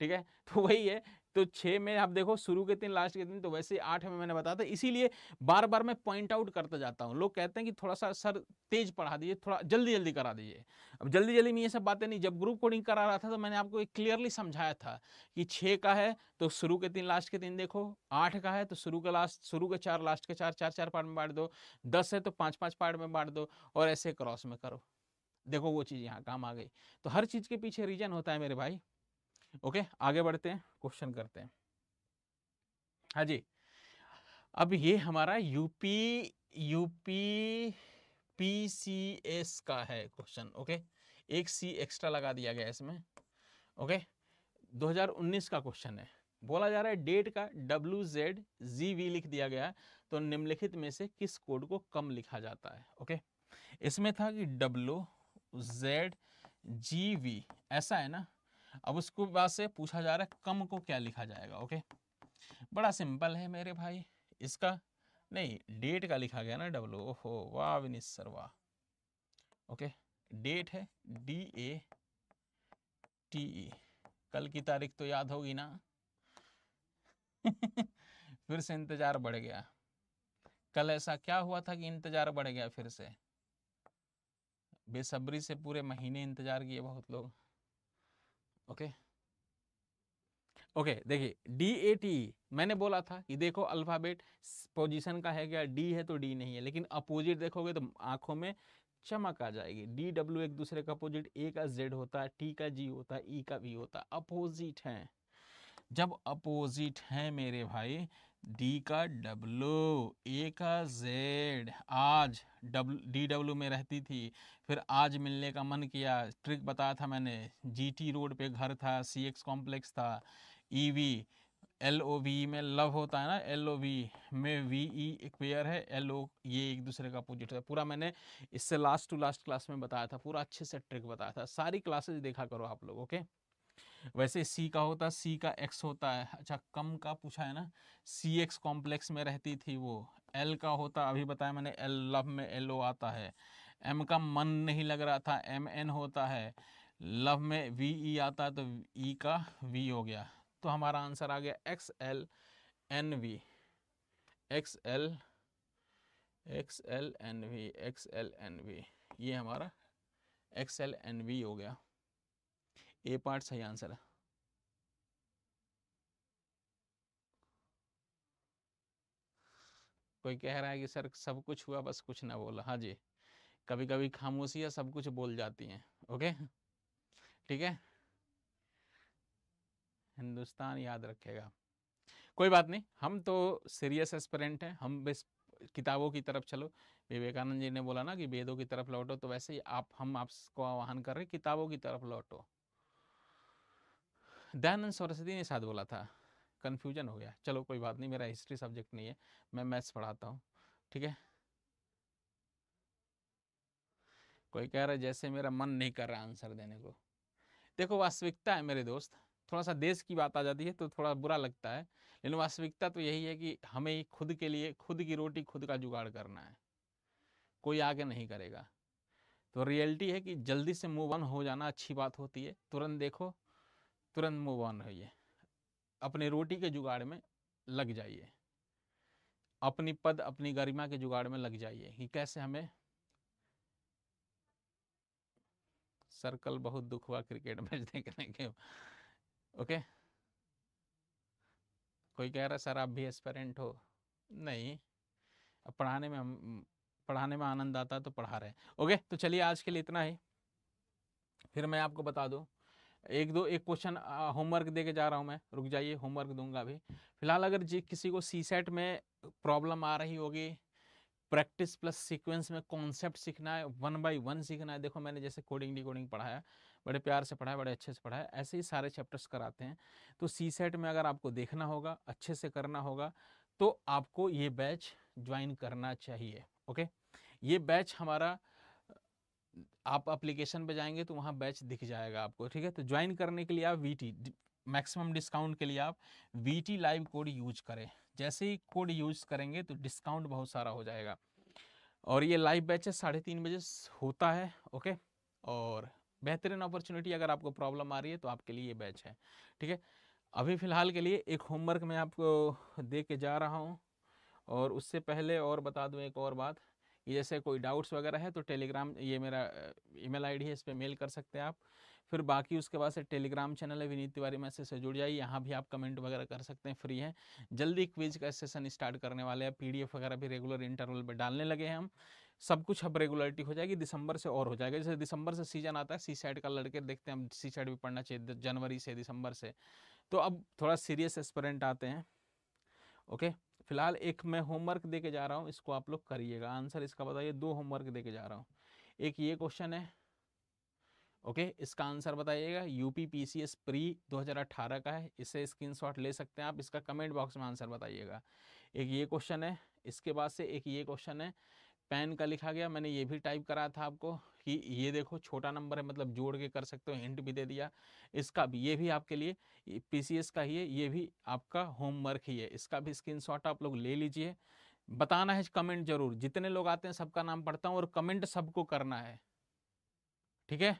Speaker 1: ठीक है तो वही है तो छः में आप देखो शुरू के दिन लास्ट के दिन तो वैसे आठ में मैंने बताया था इसीलिए बार बार मैं पॉइंट आउट करता जाता हूँ लोग कहते हैं कि थोड़ा सा सर तेज पढ़ा दीजिए थोड़ा जल्दी जल्दी करा दीजिए अब जल्दी जल्दी में ये सब बातें नहीं जब ग्रुप कोडिंग करा रहा था तो मैंने आपको क्लियरली समझाया था कि छः का है तो शुरू के तीन लास्ट के तीन देखो आठ का है तो शुरू का लास्ट शुरू के चार लास्ट के चार चार चार पार्ट में बांट दो दस है तो पाँच पाँच पार्ट में बांट दो और ऐसे क्रॉस में करो देखो वो चीज़ यहाँ काम आ गई तो हर चीज़ के पीछे रीजन होता है मेरे भाई ओके आगे बढ़ते हैं क्वेश्चन करते हैं हाँ जी अब ये हमारा यूपी यूपी पीसीएस का है क्वेश्चन ओके एक सी एक्स्ट्रा लगा दिया गया इसमें ओके 2019 का क्वेश्चन है बोला जा रहा है डेट का डब्ल्यू जेड जी वी लिख दिया गया तो निम्नलिखित में से किस कोड को कम लिखा जाता है ओके इसमें था कि डब्ल्यू जेड जी वी ऐसा है ना अब उसको बाद से पूछा जा रहा है कम को क्या लिखा जाएगा ओके बड़ा सिंपल है मेरे भाई इसका नहीं डेट का लिखा गया ना डब्लू ओहो वाह विनीत सर वाह ओके डेट है डी ए टी ई कल की तारीख तो याद होगी ना फिर से इंतज़ार बढ़ गया कल ऐसा क्या हुआ था कि इंतज़ार बढ़ गया फिर से बेसब्री से पूरे महीने इंतज़ार किए बहुत लोग ओके ओके देखिए डी ए टी मैंने बोला था कि देखो अल्फ़ाबेट पोजीशन का है क्या डी है तो डी नहीं है लेकिन अपोजिट देखोगे तो आंखों में चमक आ जाएगी डी डब्ल्यू एक दूसरे का अपोजिट ए का जेड होता है टी का जी होता है e ई का वी होता है अपोजिट है जब अपोजिट है मेरे भाई डी का डब्लू ए का जेड आज डब्लू डी डब्लू में रहती थी फिर आज मिलने का मन किया ट्रिक बताया था मैंने जीटी रोड पे घर था सी एक्स कॉम्प्लेक्स था E V L O V में लव होता है ना एल ओ वी में वी ई e एक पेयर है एल ओ ये एक दूसरे का अपोजिट है पूरा मैंने इससे लास्ट टू लास्ट क्लास में बताया था पूरा अच्छे से ट्रिक बताया था सारी क्लासेज देखा करो आप लोग ओके वैसे सी का होता सी का एक्स होता है अच्छा कम का पूछा है ना सी एक्स कॉम्प्लेक्स में रहती थी वो एल का होता अभी बताया मैंने एल लव में एल ओ आता है एम का मन नहीं लग रहा था एम एन होता है लव में वी ई e आता तो ई e का वी हो गया तो हमारा आंसर आ गया X L N V X L X L N V X L N V ये हमारा एक्स एल एन वी हो गया ए पार्ट सही आंसर है कोई कह रहा है कि सर सब कुछ हुआ बस कुछ ना बोला हाँ जी कभी कभी खामोशियाँ सब कुछ बोल जाती हैं ओके ठीक है हिंदुस्तान याद रखेगा कोई बात नहीं हम तो सीरियस एस्परेंट हैं हम बस किताबों की तरफ चलो विवेकानंद जी ने बोला ना कि वेदों की तरफ लौटो तो वैसे ही आप हम आपको आह्वान कर रहे किताबों की तरफ लौटो दयानंद सरस्वती ने शायद बोला था कन्फ्यूजन हो गया चलो कोई बात नहीं मेरा हिस्ट्री सब्जेक्ट नहीं है मैं मैथ्स पढ़ाता हूँ ठीक है कोई कह रहा है जैसे मेरा मन नहीं कर रहा आंसर देने को देखो वास्तविकता है मेरे दोस्त थोड़ा सा देश की बात आ जाती है तो थोड़ा बुरा लगता है लेकिन वास्तविकता तो यही है कि हमें खुद के लिए खुद की रोटी खुद का जुगाड़ करना है कोई आगे नहीं करेगा तो रियलिटी है कि जल्दी से मूव ऑन हो जाना अच्छी बात होती है तुरंत देखो तुरंत मूव ऑन होइए अपने रोटी के जुगाड़ में लग जाइए अपनी पद अपनी गरिमा के जुगाड़ में लग जाइए कि कैसे हमें सर्कल बहुत दुख हुआ क्रिकेट मैच देखने के ओके कोई कह रहा सर आप भी एस्पेरेंट हो नहीं अब पढ़ाने में हम पढ़ाने में आनंद आता है तो पढ़ा रहे हैं ओके तो चलिए आज के लिए इतना ही फिर मैं आपको बता दूं एक दो एक क्वेश्चन होमवर्क दे के जा रहा हूँ मैं रुक जाइए होमवर्क दूंगा अभी फिलहाल अगर जी किसी को सी सेट में प्रॉब्लम आ रही होगी प्रैक्टिस प्लस सीक्वेंस में कॉन्सेप्ट सीखना है वन बाई वन सीखना है देखो मैंने जैसे कोडिंग डी कोडिंग पढ़ाया बड़े प्यार से पढ़ाया बड़े अच्छे से पढ़ाया ऐसे ही सारे चैप्टर्स कराते हैं तो सी सेट में अगर आपको देखना होगा अच्छे से करना होगा तो आपको ये बैच ज्वाइन करना चाहिए ओके ये बैच हमारा आप अप्लीकेशन पे जाएंगे तो वहाँ बैच दिख जाएगा आपको ठीक है तो ज्वाइन करने के लिए आप वी टी मैक्सिमम डिस्काउंट के लिए आप V T live code use करें जैसे ही कोड यूज करेंगे तो डिस्काउंट बहुत सारा हो जाएगा और ये लाइव बैच है साढ़े तीन बजे होता है ओके और बेहतरीन अपॉर्चुनिटी अगर आपको प्रॉब्लम आ रही है तो आपके लिए ये बैच है ठीक है अभी फ़िलहाल के लिए एक होमवर्क मैं आपको दे के जा रहा हूँ और उससे पहले और बता दूँ एक और बात जैसे कोई डाउट्स वगैरह है तो टेलीग्राम ये मेरा ईमेल आईडी है इस पर मेल कर सकते हैं आप फिर बाकी उसके बाद से टेलीग्राम चैनल है विनीत तिवारी मैसेज से जुड़ जाइए यहाँ भी आप कमेंट वगैरह कर सकते हैं फ्री है जल्दी क्विज का सेशन स्टार्ट करने वाले हैं पीडीएफ वगैरह भी रेगुलर इंटरवल पर डालने लगे हैं हम सब कुछ अब रेगुलरिटी हो जाएगी दिसंबर से और हो जाएगा जैसे दिसंबर से सीजन आता है सी साइड का लड़के देखते हैं हम सी साइड भी पढ़ना चाहिए जनवरी से दिसंबर से तो अब थोड़ा सीरियस एस्परेंट आते हैं ओके फिलहाल एक मैं होमवर्क दे के जा रहा हूँ इसको आप लोग करिएगा आंसर इसका बताइए दो होमवर्क दे के जा रहा हूँ एक ये क्वेश्चन है ओके okay, इसका आंसर बताइएगा यूपी एस प्री 2018 का है इससे स्क्रीनशॉट ले सकते हैं आप इसका कमेंट बॉक्स में आंसर बताइएगा एक ये क्वेश्चन है इसके बाद से एक ये क्वेश्चन है पेन का लिखा गया मैंने ये भी टाइप करा था आपको कि ये देखो छोटा नंबर है मतलब जोड़ के कर सकते हो हिंट भी दे दिया इसका भी ये भी आपके लिए पीसीएस का ही है ये भी आपका होमवर्क ही है इसका भी स्क्रीनशॉट आप लोग ले लीजिए बताना है कमेंट जरूर जितने लोग आते हैं सबका नाम पढ़ता हूँ और कमेंट सबको करना है ठीक है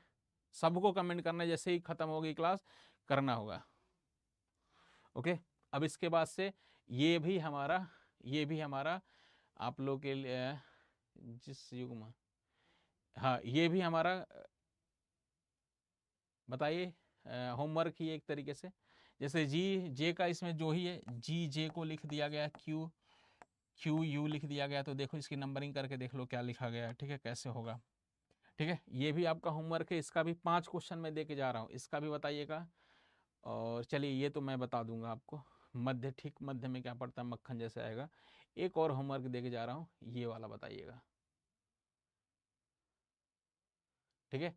Speaker 1: सबको कमेंट करना है जैसे ही खत्म होगी क्लास करना होगा ओके अब इसके बाद से ये भी हमारा ये भी हमारा आप लोग के लिए जिस युग में हाँ ये भी हमारा बताइए होमवर्क ही एक तरीके से जैसे जी जे का इसमें जो ही है जी जे को लिख दिया गया क्यू क्यू यू लिख दिया गया तो देखो इसकी नंबरिंग करके देख लो क्या लिखा गया ठीक है कैसे होगा ठीक है ये भी आपका होमवर्क है इसका भी पांच क्वेश्चन मैं देके जा रहा हूँ इसका भी बताइएगा और चलिए ये तो मैं बता दूंगा आपको मध्य ठीक मध्य में क्या पड़ता है मक्खन जैसे आएगा एक और होमवर्क दे के जा रहा हूँ ये वाला बताइएगा ठीक है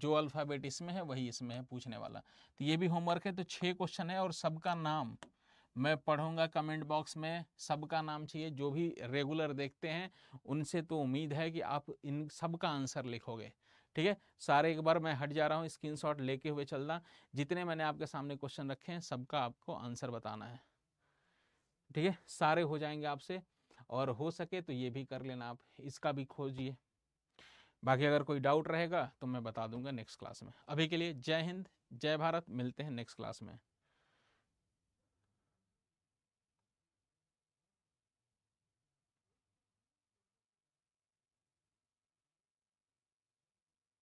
Speaker 1: जो अल्फ़ाबेट इसमें है वही इसमें है पूछने वाला तो ये भी होमवर्क है तो छः क्वेश्चन है और सबका नाम मैं पढ़ूंगा कमेंट बॉक्स में सबका नाम चाहिए जो भी रेगुलर देखते हैं उनसे तो उम्मीद है कि आप इन सबका आंसर लिखोगे ठीक है सारे एक बार मैं हट जा रहा हूँ स्क्रीनशॉट लेके हुए चलना जितने मैंने आपके सामने क्वेश्चन रखे हैं सबका आपको आंसर बताना है ठीक है सारे हो जाएंगे आपसे और हो सके तो ये भी कर लेना आप इसका भी खोजिए बाकी अगर कोई डाउट रहेगा तो मैं बता दूंगा नेक्स्ट क्लास में अभी के लिए जय हिंद जय भारत मिलते हैं नेक्स्ट क्लास में